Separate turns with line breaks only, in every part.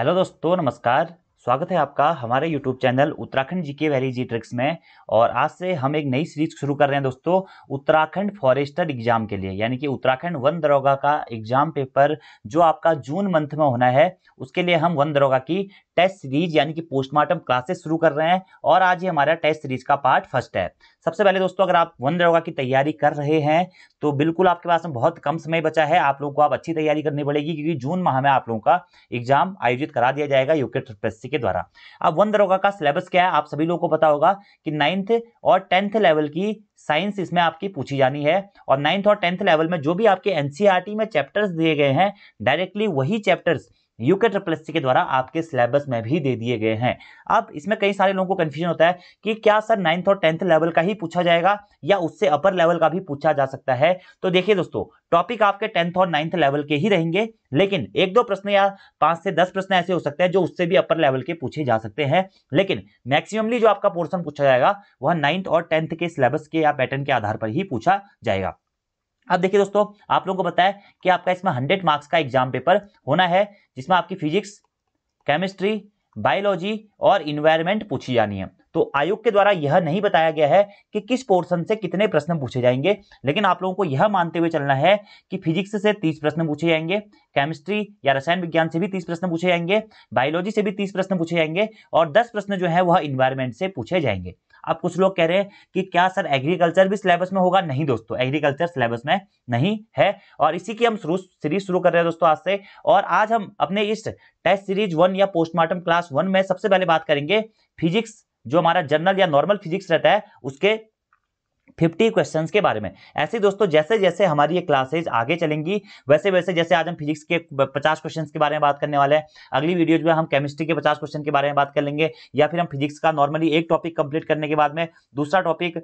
hello दोस्तों नमस्कार स्वागत है आपका हमारे YouTube channel Uttarakhand GK valley G tricks में और आज से हम एक नई सीरीज शुरू कर रहे हैं दोस्तों उत्तराखंड फॉरेस्टर एग्जाम के लिए यानी कि उत्तराखंड वन दरोगा का एग्जाम पेपर जो आपका जून मंथ में होना है उसके लिए हम वन दरोगा की टेस्ट सीरीज यानी कि पोस्टमार्टम क्लासेस शुरू कर रहे हैं और आज ही हमारा टेस्ट सीरीज का पार्ट फर्स्ट है सबसे पहले दोस्तों अगर आप वन दरोगा की तैयारी कर रहे हैं तो बिल्कुल आपके पास में बहुत कम समय बचा है आप लोगों को आप अच्छी तैयारी करनी पड़ेगी क्योंकि जून माह में आप लोगों का एग्जाम आयोजित करा दिया जाएगा यूके के द्वारा अब वन दरोगा का सिलेबस क्या है आप सभी लोगों को पता होगा कि नाइन्थ और टेंथ लेवल की साइंस इसमें आपकी पूछी जानी है और नाइन्थ और टेंथ लेवल में जो भी आपके एनसीआरटी e में चैप्टर्स दिए गए हैं डायरेक्टली वही चैप्टर्स यूके ट्रिपल एस के द्वारा आपके सिलेबस में भी दे दिए गए हैं अब इसमें कई सारे लोगों को कन्फ्यूजन होता है कि क्या सर नाइन्थ और टेंथ लेवल का ही पूछा जाएगा या उससे अपर लेवल का भी पूछा जा सकता है तो देखिए दोस्तों टॉपिक आपके टेंथ और नाइन्थ लेवल के ही रहेंगे लेकिन एक दो प्रश्न या पांच से दस प्रश्न ऐसे हो सकते हैं जो उससे भी अपर लेवल के पूछे जा सकते हैं लेकिन मैक्सिममली जो आपका पोर्सन पूछा जाएगा वह नाइन्थ और टेंथ के सिलेबस के या पैटर्न के आधार पर ही पूछा जाएगा अब देखिए दोस्तों आप लोगों को बताया कि आपका इसमें हंड्रेड मार्क्स का एग्जाम पेपर होना है जिसमें आपकी फिजिक्स केमिस्ट्री बायोलॉजी और इन्वायरमेंट पूछी जानी है तो आयोग के द्वारा यह नहीं बताया गया है कि किस पोर्शन से कितने प्रश्न पूछे जाएंगे लेकिन आप लोगों को यह मानते हुए चलना है कि फिजिक्स से तीस प्रश्न पूछे जाएंगे केमिस्ट्री या रसायन विज्ञान से भी तीस प्रश्न पूछे जाएंगे बायोलॉजी से भी तीस प्रश्न पूछे जाएंगे और दस प्रश्न जो है वह इन्वायरमेंट से पूछे जाएंगे अब कुछ लोग कह रहे हैं कि क्या सर एग्रीकल्चर भी सिलेबस में होगा नहीं दोस्तों एग्रीकल्चर सिलेबस में नहीं है और इसी की हम शुरू सीरीज शुरू कर रहे हैं दोस्तों आज से और आज हम अपने इस टेस्ट सीरीज वन या पोस्टमार्टम क्लास वन में सबसे पहले बात करेंगे फिजिक्स जो हमारा जनरल या नॉर्मल फिजिक्स रहता है उसके फिफ्टी क्वेश्चन के बारे में ऐसे दोस्तों जैसे जैसे हमारी ये क्लासेज आगे चलेंगी वैसे वैसे जैसे आज हम फिजिक्स के पचास क्वेश्चन के बारे में बात करने वाले हैं अगली वीडियोज में हम केमिस्ट्री के पचास क्वेश्चन के बारे में बात कर लेंगे या फिर हम फिजिक्स का नॉर्मली एक टॉपिक कंप्लीट करने के बाद में दूसरा टॉपिक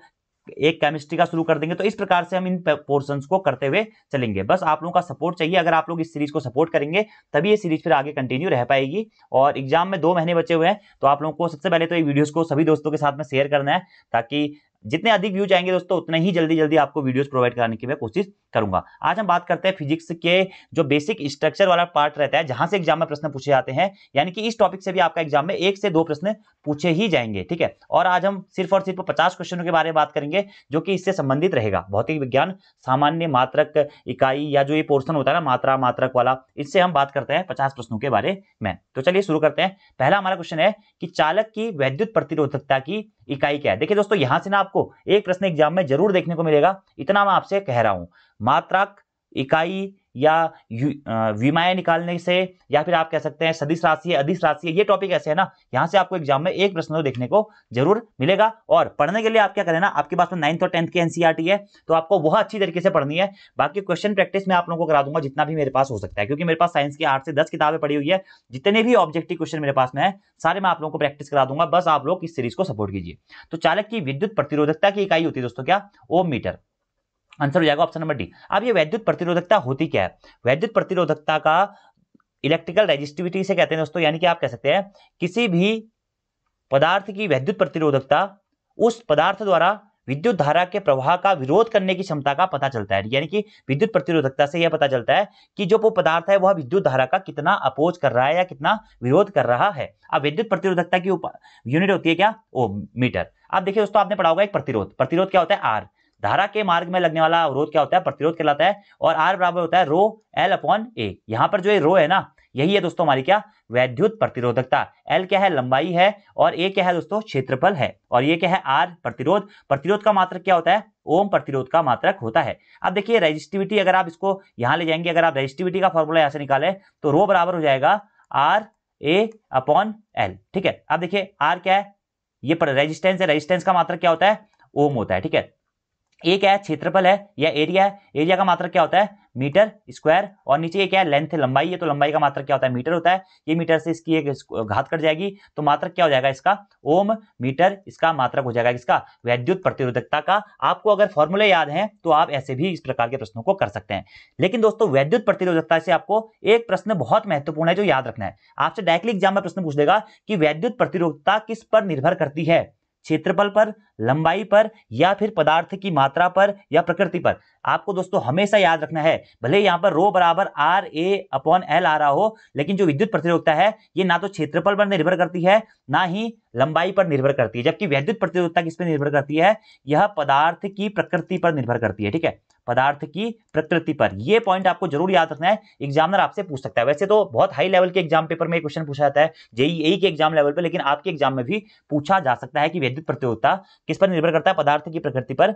एक केमिस्ट्री का शुरू कर देंगे तो इस प्रकार से हम इन पोर्शन को करते हुए चलेंगे बस आप लोगों का सपोर्ट चाहिए अगर आप लोग इस सीरीज को सपोर्ट करेंगे तभी ये सीरीज फिर आगे कंटिन्यू रह पाएगी और एग्जाम में दो महीने बचे हुए हैं तो आप लोगों को सबसे पहले तो ये वीडियोस को सभी दोस्तों के साथ में शेयर करना है ताकि जितने अधिक व्यूज आएंगे दोस्तों उतने ही जल्दी जल्दी आपको वीडियोस प्रोवाइड कराने की मैं कोशिश करूंगा आज हम बात करते हैं फिजिक्स के जो बेसिक स्ट्रक्चर वाला पार्ट रहता है जहां से एग्जाम में प्रश्न पूछे जाते हैं यानी कि इस टॉपिक से भी आपका एग्जाम में एक से दो प्रश्न पूछे ही जाएंगे ठीक है और आज हम सिर्फ और सिर्फ पचास क्वेश्चनों के बारे में बात करेंगे जो कि इससे संबंधित रहेगा भौतिक विज्ञान सामान्य मात्रक इकाई या जो ये पोर्सन होता है ना मात्रा मात्रक वाला इससे हम बात करते हैं पचास प्रश्नों के बारे में तो चलिए शुरू करते हैं पहला हमारा क्वेश्चन है कि चालक की वैद्युत प्रतिरोधकता की इकाई क्या है देखिए दोस्तों यहां से ना आपको आपको एक प्रश्न एग्जाम में जरूर देखने को मिलेगा इतना मैं आपसे कह रहा हूं मात्राक इकाई या विमाएं निकालने से या फिर आप कह सकते हैं सदिश राशि है अधिस राशि है ये टॉपिक ऐसे है ना यहाँ से आपको एग्जाम में एक प्रश्न तो देखने को जरूर मिलेगा और पढ़ने के लिए आप क्या करें ना आपके पास में तो नाइन्थ और टेंथ की एनसीईआरटी e है तो आपको वह अच्छी तरीके से पढ़नी है बाकी क्वेश्चन प्रैक्टिस मैं आप लोगों को करा दूंगा जितना भी मेरे पास हो सकता है क्योंकि मेरे पास साइंस की आठ से दस किताबें पड़ी हुई है जितने भी ऑब्जेक्टिव क्वेश्चन मेरे पास में है सारे मैं आप लोगों को प्रैक्टिस करा दूंगा बस आप लोग इस सीरीज को सपोर्ट कीजिए तो चालक की विद्युत प्रतिरोधकता की इकाई होती है दोस्तों क्या ओम मीटर आंसर हो जाएगा ऑप्शन नंबर डी अब ये वैद्युत प्रतिरोधकता होती क्या है वैद्युत प्रतिरोधकता का इलेक्ट्रिकल रेजिस्टिविटी से कहते हैं दोस्तों यानी कि आप कह सकते हैं किसी भी पदार्थ की वैद्युत प्रतिरोधकता उस पदार्थ द्वारा विद्युत धारा के प्रवाह का विरोध करने की क्षमता का पता चलता है यानी कि विद्युत प्रतिरोधकता से यह पता चलता है कि जो वो पदार्थ है वह विद्युत धारा का कितना अपोज कर रहा है या कितना विरोध कर रहा है अब विद्युत प्रतिरोधकता की यूनिट होती है क्या ओ मीटर अब देखिए दोस्तों आपने पढ़ा होगा एक प्रतिरोध प्रतिरोध क्या होता है आर धारा के मार्ग में लगने वाला अवरोध क्या होता है प्रतिरोध कहलाता है और आर बराबर होता है रो एल अपॉन ए यहाँ पर जो ये रो है ना यही है दोस्तों हमारी क्या वैद्युत प्रतिरोधकता एल क्या है लंबाई है और ए क्या है दोस्तों क्षेत्रफल है और ये क्या है आर प्रतिरोध प्रतिरोध का मात्रक क्या होता है ओम प्रतिरोध का मात्रक होता है अब देखिए रेजिस्टिविटी अगर आप इसको यहाँ ले जाएंगे अगर आप रेजिस्टिविटी का फॉर्मूला यहाँ से निकाले तो रो बराबर हो जाएगा आर ए अपॉन एल ठीक है अब देखिए आर क्या है ये रेजिस्टेंस है रेजिस्टेंस का मात्रक क्या होता है ओम होता है ठीक है ये क्या है क्षेत्रफल है या एरिया है एरिया का मात्रक क्या होता है मीटर स्क्वायर और नीचे ये क्या है लेंथ लंबाई है तो लंबाई का मात्रक क्या होता है मीटर होता है ये मीटर से इसकी एक घात कट जाएगी तो मात्रक क्या हो जाएगा इसका ओम मीटर इसका मात्रक हो जाएगा इसका वैद्युत प्रतिरोधकता का आपको अगर फॉर्मूले याद है तो आप ऐसे भी इस प्रकार के प्रश्नों को कर सकते हैं लेकिन दोस्तों वैद्युत प्रतिरोधकता से आपको एक प्रश्न बहुत महत्वपूर्ण है जो याद रखना है आपसे डायरेक्टली एग्जाम में प्रश्न पूछ देगा कि वैद्युत प्रतिरोधकता किस पर निर्भर करती है क्षेत्रफल पर लंबाई पर या फिर पदार्थ की मात्रा पर या प्रकृति पर आपको दोस्तों हमेशा याद रखना है भले यहाँ पर रो बराबर आर ए अपॉन एल आ रहा हो लेकिन जो विद्युत प्रतिरोधता है ये ना तो क्षेत्रफल पर निर्भर करती है ना ही लंबाई पर निर्भर करती है जबकि वैद्युत प्रतिरोधता किस पर निर्भर करती है यह पदार्थ की प्रकृति पर निर्भर करती है ठीक है पदार्थ की प्रकृति पर ये पॉइंट आपको जरूर याद रखना है एग्जामिनर आपसे पूछ सकता है वैसे तो बहुत हाई लेवल के एग्जाम पेपर में क्वेश्चन पूछा जाता है जेईई e e के एग्जाम लेवल पर लेकिन आपके एग्जाम में भी पूछा जा सकता है कि विद्युत प्रतियोगिता किस पर निर्भर करता है पदार्थ की प्रकृति पर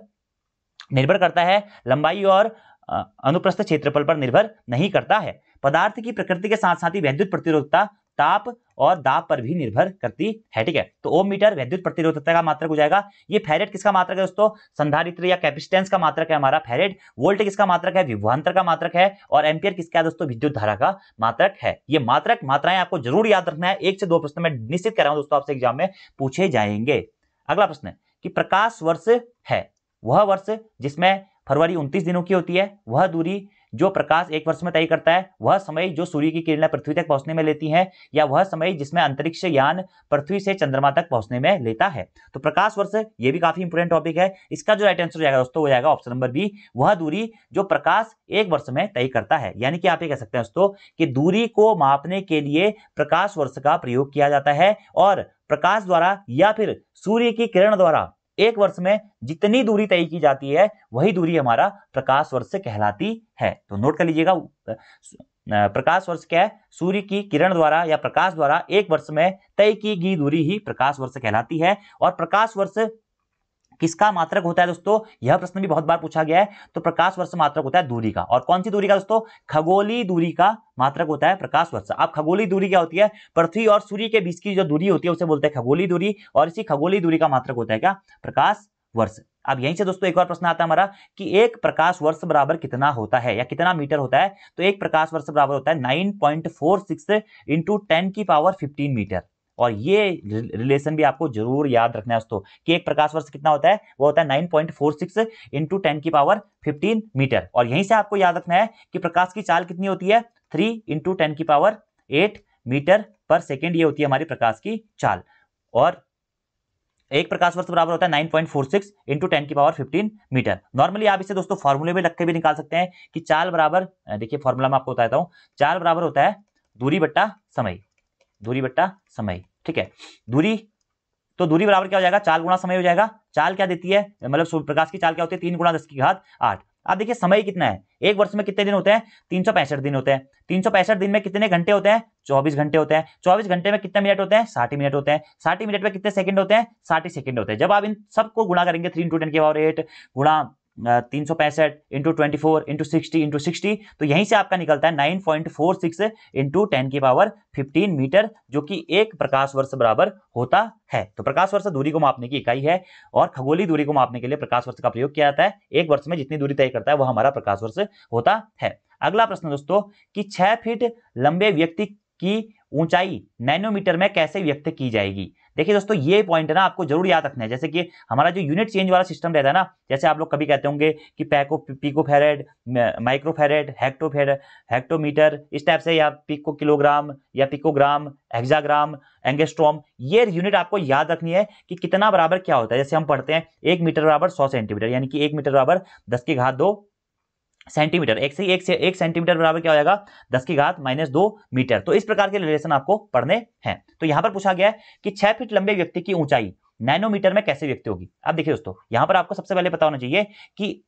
निर्भर करता है लंबाई और अनुप्रस्थ क्षेत्रफल पर निर्भर नहीं करता है पदार्थ की प्रकृति के साथ साथ ही वैद्युत प्रतिरोधता ताप और दाब पर भी निर्भर करती है ठीक है तो ओम मीटर विद्युत प्रतिरोधता का मात्रक हो जाएगा ये फेरेट किसका मात्रक है दोस्तों संधारित्र या कैपेसिटेंस का मात्रक है हमारा फेरेट वोल्ट किसका मात्रक है विभवान्तर का मात्रक है और एम्पियर किसका है दोस्तों विद्युत धारा का मात्रक है ये मात्रक मात्राएं आपको जरूर याद रखना है एक से दो प्रश्न में निश्चित कर रहा हूं दोस्तों आपसे एग्जाम में पूछे जाएंगे अगला प्रश्न है कि प्रकाश वर्ष है वह वर्ष जिसमें फरवरी उनतीस दिनों की होती है वह दूरी जो प्रकाश एक वर्ष में तय करता है वह समय जो सूर्य की किरणें पृथ्वी तक पहुंचने में लेती हैं या वह समय जिसमें अंतरिक्ष यान पृथ्वी से चंद्रमा तक पहुंचने में लेता है तो प्रकाश वर्ष ये भी काफी इंपोर्टेंट टॉपिक है इसका जो राइट आंसर जाएगा दोस्तों वो जाएगा ऑप्शन नंबर बी वह दूरी जो प्रकाश एक वर्ष में तय करता है यानी कि आप ये कह सकते हैं दोस्तों कि दूरी को मापने के लिए प्रकाश वर्ष का प्रयोग किया जाता है और प्रकाश द्वारा या फिर सूर्य की किरण द्वारा एक वर्ष में जितनी दूरी तय की जाती है वही दूरी हमारा प्रकाश वर्ष कहलाती है तो नोट कर लीजिएगा प्रकाश वर्ष क्या है सूर्य की किरण द्वारा या प्रकाश द्वारा एक वर्ष में तय की गई दूरी ही प्रकाश वर्ष कहलाती है और प्रकाश वर्ष किसका मात्रक होता है दोस्तों यह प्रश्न भी बहुत बार पूछा गया है तो प्रकाश वर्ष मात्रक होता है दूरी का और कौन सी दूरी का दोस्तों खगोली दूरी का मात्रक होता है प्रकाश वर्ष अब खगोली दूरी क्या होती है पृथ्वी और सूर्य के बीच की जो दूरी होती है उसे बोलते हैं खगोली दूरी और इसी खगोली दूरी का मात्रक होता है क्या प्रकाश वर्ष अब यहीं से दोस्तों एक और प्रश्न आता है हमारा कि एक प्रकाश वर्ष बराबर कितना होता है या कितना मीटर होता है तो एक प्रकाश वर्ष बराबर होता है 9.46 point four six into ten की पावर 15 मीटर और ये रिलेशन भी आपको जरूर याद रखना है दोस्तों कि एक प्रकाश वर्ष कितना होता है वो होता है nine point four six into ten की पावर फिफ्टीन मीटर और यहीं से आपको याद रखना है कि प्रकाश की चाल कितनी होती है थ्री इंटू टेन की पावर एट मीटर पर सेकेंड ये होती है हमारी प्रकाश की चाल और एक प्रकाश वर्ष बराबर होता है nine point four six into ten की पावर फिफ्टीन मीटर नॉर्मली आप इसे दोस्तों फॉर्मूले में रख के भी निकाल सकते हैं कि चाल बराबर देखिए फॉर्मूला में आपको बताता हूँ चाल बराबर होता है दूरी बट्टा समय दूरी बट्टा समय ठीक है दूरी तो दूरी बराबर क्या हो जाएगा चाल गुणा समय हो जाएगा चाल क्या देती है मतलब सूर्य प्रकाश की चाल क्या होती है तीन गुणा दस की घात आठ अब देखिए समय कितना है एक वर्ष में कितने दिन होते हैं तीन सौ दिन होते हैं तीन सौ पैंसठ दिन में कितने घंटे होते हैं चौबीस घंटे होते हैं चौबीस घंटे में कितने मिनट होते हैं साठ मिनट होते हैं साठ मिनट में कितने सेकंड होते हैं साठ सेकंड होते हैं जब आप इन सबको गुणा करेंगे थ्री इंटू टेन के पावर एट गुणा तीन सौ पैंसठ into twenty four into sixty into sixty तो यहीं से आपका निकलता है nine point four six into ten की पावर फिफ्टीन मीटर जो कि एक प्रकाश वर्ष बराबर होता है तो प्रकाश वर्ष दूरी को मापने की इकाई है और खगोली दूरी को मापने के लिए प्रकाश वर्ष का प्रयोग किया जाता है एक वर्ष में जितनी दूरी तय करता है वह हमारा प्रकाश वर्ष होता है अगला प्रश्न दोस्तों की छह फीट लंबे व्यक्ति की ऊंचाई नैनोमीटर में कैसे व्यक्त की जाएगी देखिए दोस्तों ये पॉइंट है ना आपको जरूर याद रखना है जैसे कि हमारा जो यूनिट चेंज वाला सिस्टम रहता है ना जैसे आप लोग कभी कहते होंगे कि pico pico farad farad hecto hectometre इस टाइप से या पिको किलोग्राम या पिकोग्राम हेक्साग्राम एंगेस्ट्रोम ये यूनिट आपको याद रखनी है कि कितना बराबर क्या होता है जैसे हम पढ़ते हैं एक मीटर बराबर सौ सेंटीमीटर यानी कि एक मीटर बराबर दस के घात दो सेंटीमीटर एक से एक से एक सेंटीमीटर बराबर क्या हो जाएगा दस की घात माइनस दो मीटर तो इस प्रकार के रिलेशन आपको पढ़ने हैं तो यहां पर पूछा गया है कि छह फीट लंबे व्यक्ति की ऊंचाई नैनोमीटर में कैसे व्यक्ति होगी अब देखिए दोस्तों यहां पर आपको सबसे पहले पता होना चाहिए कि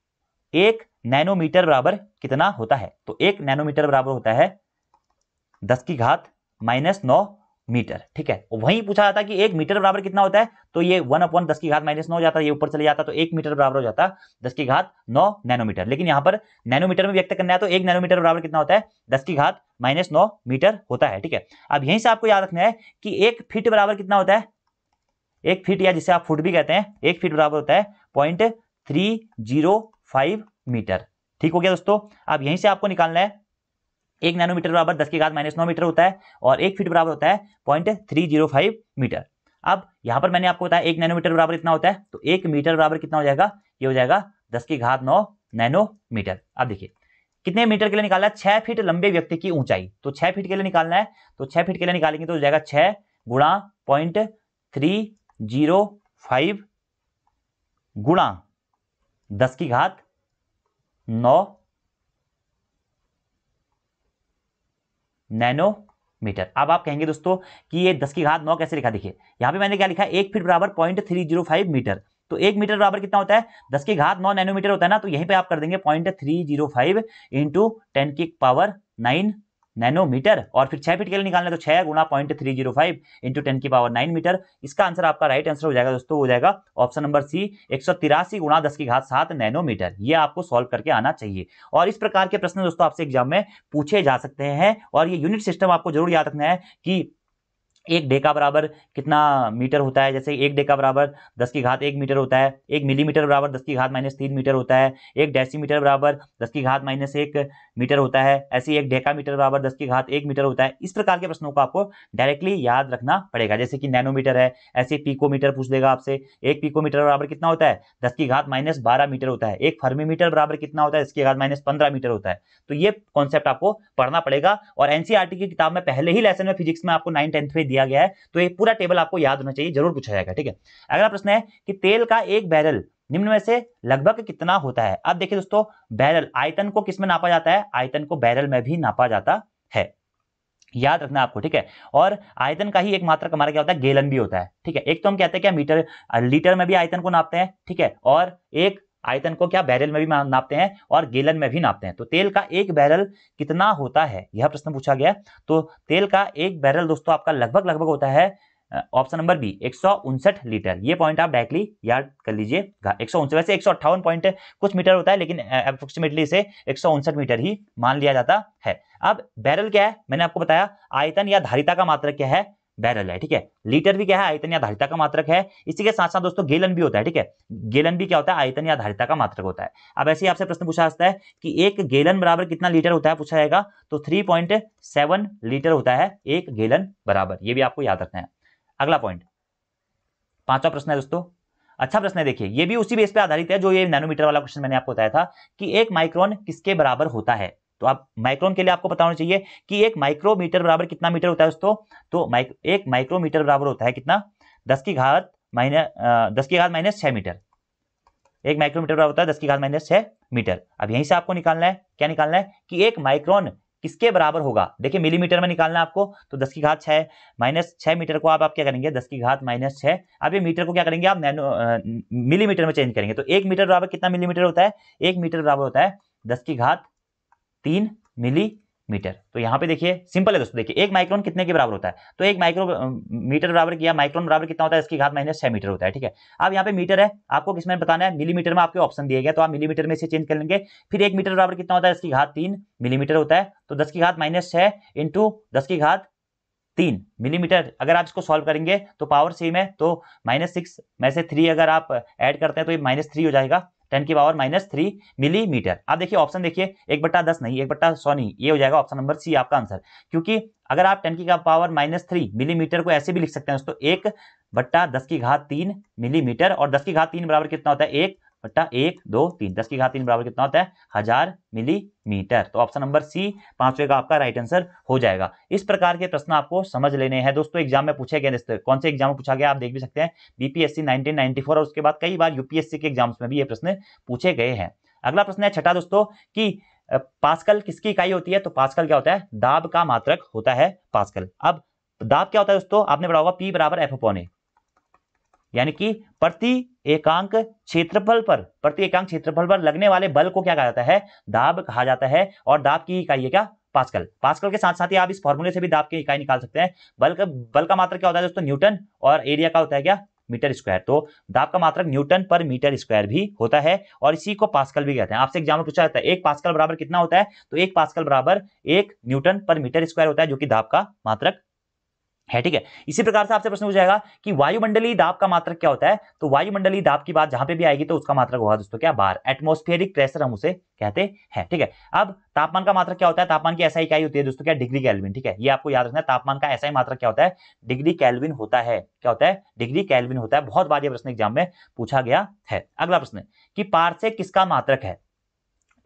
एक नैनोमीटर बराबर कितना होता है तो एक नैनोमीटर बराबर होता है दस की घात माइनस नौ मीटर ठीक है वहीं पूछा जाता कि एक मीटर बराबर कितना होता है तो ये वन अपन दस की घात माइनस नौ जाता है ये ऊपर चले जाता तो एक मीटर बराबर हो जाता दस की घात नौ नैनोमीटर लेकिन यहाँ पर नैनोमीटर में व्यक्त करना है तो एक नैनोमीटर बराबर कितना होता है दस की घात माइनस नौ मीटर होता है ठीक है अब यहीं से आपको याद रखना है कि एक फीट बराबर कितना होता है एक फीट या जिसे आप फुट भी कहते हैं एक फीट बराबर होता है point three zero five metre ठीक हो गया दोस्तों अब यहीं से आपको निकालना है एक नैनोमीटर बराबर दस के घात माइनस नौ मीटर होता है और एक फीट बराबर होता है point three zero five metre अब यहां पर मैंने आपको बताया एक नैनोमीटर बराबर इतना होता है तो एक मीटर बराबर कितना हो जाएगा ये हो जाएगा दस के घात नौ नैनोमीटर अब देखिए कितने मीटर के लिए निकालना है छह फीट लंबे व्यक्ति की ऊंचाई तो छह फीट के लिए निकालना है तो छह फीट के लिए निकालेंगे तो हो जाएगा छह गुणा पॉइंट थ्री जीरो फाइव गुणा दस की घात नौ नैनोमीटर अब आप कहेंगे दोस्तों कि ये दस की घात नौ कैसे लिखा देखिए यहाँ पे मैंने क्या लिखा एक फीट बराबर point three zero five metre तो एक मीटर बराबर कितना होता है दस की घात नौ नैनोमीटर होता है ना तो यहीं पे आप कर देंगे point three zero five into ten की पावर नाइन नैनोमीटर और फिर छह फीट के लिए निकालना तो छह गुना point three zero five into ten की पावर नाइन मीटर इसका आंसर आपका राइट आंसर हो जाएगा दोस्तों हो जाएगा ऑप्शन नंबर सी एक सौ तिरासी गुणा दस की घात सात नैनोमीटर ये आपको सॉल्व करके आना चाहिए और इस प्रकार के प्रश्न दोस्तों आपसे एग्जाम में पूछे जा सकते हैं और ये यूनिट सिस्टम आपको जरूर याद रखना है कि एक डे का बराबर कितना मीटर होता है जैसे एक डे का बराबर दस की घात एक मीटर होता है एक मिलीमीटर बराबर दस की घात माइनस तीन मीटर होता है एक डेसीमीटर बराबर दस की घात माइनस एक मीटर होता है ऐसे एक डेका मीटर बराबर दस की घात एक मीटर होता है इस प्रकार के प्रश्नों को आपको डायरेक्टली याद रखना पड़ेगा जैसे कि नैनोमीटर है ऐसे पीकोमीटर पूछ देगा आपसे एक पीकोमीटर बराबर कितना होता है दस की घात माइनस बारह मीटर होता है एक फर्मीमीटर बराबर कितना होता है इसकी घात माइनस पंद्रह मीटर होता है तो ये कॉन्सेप्ट आपको पढ़ना पड़ेगा और एनसीआरटी की किताब में पहले ही लेसन में फिजिक्स में आपको नाइन टेंथ में दिया गया है तो ये पूरा टेबल आपको याद होना चाहिए जरूर पूछा जाएगा ठीक है अगला प्रश्न है कि तेल का एक बैरल निम्न में से लगभग कितना होता है अब देखिए दोस्तों बैरल आयतन को किसमें नापा जाता है आयतन को बैरल में भी नापा जाता है याद रखना आपको ठीक है और आयतन का ही एक मात्र हमारा क्या होता है गेलन भी होता है ठीक है एक तो हम कहते हैं क्या मीटर लीटर में भी आयतन को नापते हैं ठीक है और एक आयतन को क्या बैरल में भी नापते हैं और गेलन में भी नापते हैं तो तेल का एक बैरल कितना होता है यह प्रश्न पूछा गया तो तेल का एक बैरल दोस्तों आपका लगभग लगभग होता है ऑप्शन नंबर बी एक लीटर ये पॉइंट आप डायरेक्टली याद कर लीजिए एक वैसे एक पॉइंट कुछ मीटर होता है लेकिन अप्रोक्सीमेटली इसे एक मीटर ही मान लिया जाता है अब बैरल क्या है मैंने आपको बताया आयतन या धारिता का मात्रक क्या है बैरल है ठीक है लीटर भी क्या है आयतन आधारिता का मात्रक है इसी के साथ साथ दोस्तों गेलन भी होता है ठीक है गेलन भी क्या होता है आयतन आधारिता का मात्रक होता है अब ऐसे ही आपसे प्रश्न पूछा जाता है कि एक गेलन बराबर कितना लीटर होता है पूछा जाएगा तो थ्री पॉइंट सेवन लीटर होता है एक गेलन बराबर ये भी आपको याद रखना है अगला पॉइंट पांचवा प्रश्न है दोस्तों अच्छा प्रश्न है देखिए ये भी उसी बेस पे आधारित है जो ये नैनोमीटर वाला क्वेश्चन मैंने आपको बताया था कि एक माइक्रोन किसके बराबर होता है तो आप माइक्रोन के लिए आपको बताना चाहिए कि एक माइक्रोमीटर बराबर कितना मीटर होता है दोस्तों तो माइक एक माइक्रोमीटर बराबर होता है कितना दस की घात माइनस दस की घात माइनस छह मीटर एक माइक्रोमीटर बराबर होता है दस की घात माइनस छह मीटर अब यहीं से आपको निकालना है क्या निकालना है कि एक माइक्रोन किसके बराबर होगा देखिए मिलीमीटर में निकालना है आपको तो दस की घात छह माइनस छह मीटर को आप आप क्या करेंगे दस की घात माइनस छह अब ये मीटर को क्या करेंगे आप नैनो मिलीमीटर में चेंज करेंगे तो एक मीटर बराबर कितना मिलीमीटर होता है एक मीटर बराबर होता है दस की घात तीन मिलीमीटर तो यहाँ पे देखिए सिंपल है दोस्तों देखिए एक माइक्रोन कितने के बराबर होता है तो एक माइक्रो मीटर बराबर या माइक्रोन बराबर कितना होता है इसकी घात माइनस छह मीटर होता है ठीक है अब यहाँ पे मीटर है आपको किसमें बताना है मिलीमीटर में आपके ऑप्शन दिया गया तो आप मिलीमीटर में इसे चेंज कर लेंगे फिर एक मीटर बराबर कितना होता है इसकी घात तीन मिलीमीटर होता है तो दस की घात माइनस छह इंटू दस की घात तीन मिलीमीटर अगर आप इसको सॉल्व करेंगे तो पावर सेम है तो माइनस सिक्स में से थ्री अगर आप ऐड करते हैं तो ये माइनस थ्री हो जाएगा टेन की पावर माइनस थ्री मिलीमीटर आप देखिए ऑप्शन देखिए एक बट्टा दस नहीं एक बट्टा सौ नहीं ये हो जाएगा ऑप्शन नंबर सी आपका आंसर क्योंकि अगर आप टेन की पावर माइनस थ्री मिलीमीटर को ऐसे भी लिख सकते हैं दोस्तों एक बट्टा दस की घात तीन मिलीमीटर और दस की घात तीन बराबर कितना होता है एक बट्टा एक दो तीन दस की घात तीन बराबर कितना होता है हजार मिलीमीटर तो ऑप्शन नंबर सी पांचवे का आपका राइट आंसर हो जाएगा इस प्रकार के प्रश्न आपको समझ लेने हैं दोस्तों एग्जाम में पूछे गए कौन से एग्जाम में पूछा गया आप देख भी सकते हैं बीपीएससी 1994 और उसके बाद कई बार यूपीएससी के एग्जाम्स में भी ये प्रश्न पूछे गए हैं अगला प्रश्न है छठा दोस्तों की पासकल किसकी इकाई होती है तो पासकल क्या होता है दाब का मात्रक होता है पासकल अब दाब क्या होता है दोस्तों आपने पढ़ा होगा पी बराबर एफ पौने यानी कि प्रति एकांक क्षेत्रफल पर प्रति एकांक क्षेत्रफल पर लगने वाले बल को क्या कहा जाता है दाब कहा जाता है और दाब की इकाई है क्या पास्कल पास्कल के साथ साथ ही आप इस फॉर्मूले से भी दाब की इकाई निकाल सकते हैं बल का बल का मात्र क्या होता है दोस्तों न्यूटन और एरिया का होता है क्या मीटर स्क्वायर तो दाब का मात्रक न्यूटन पर मीटर स्क्वायर भी होता है और इसी को पास्कल भी कहते हैं आपसे एग्जाम में पूछा जाता है एक पास्कल बराबर कितना होता है तो एक पास्कल बराबर एक न्यूटन पर मीटर स्क्वायर होता है जो कि दाब का मात्रक है ठीक है इसी प्रकार से आपसे प्रश्न हो जाएगा कि वायुमंडलीय दाब का मात्रक क्या होता है तो वायुमंडलीय दाब की बात जहां पे भी आएगी तो उसका मात्रक होगा दोस्तों क्या बार एटमोस्फेरिक प्रेशर हम उसे कहते हैं ठीक है अब तापमान का मात्रक क्या होता है तापमान की ऐसा इकाई होती है दोस्तों क्या डिग्री कैलविन ठीक है ये आपको याद रखना तापमान का ऐसा ही मात्रक क्या होता है डिग्री कैलविन होता है क्या होता है डिग्री कैलविन होता है बहुत बार यह प्रश्न एग्जाम में पूछा गया है अगला प्रश्न कि पार्से किसका मात्रक है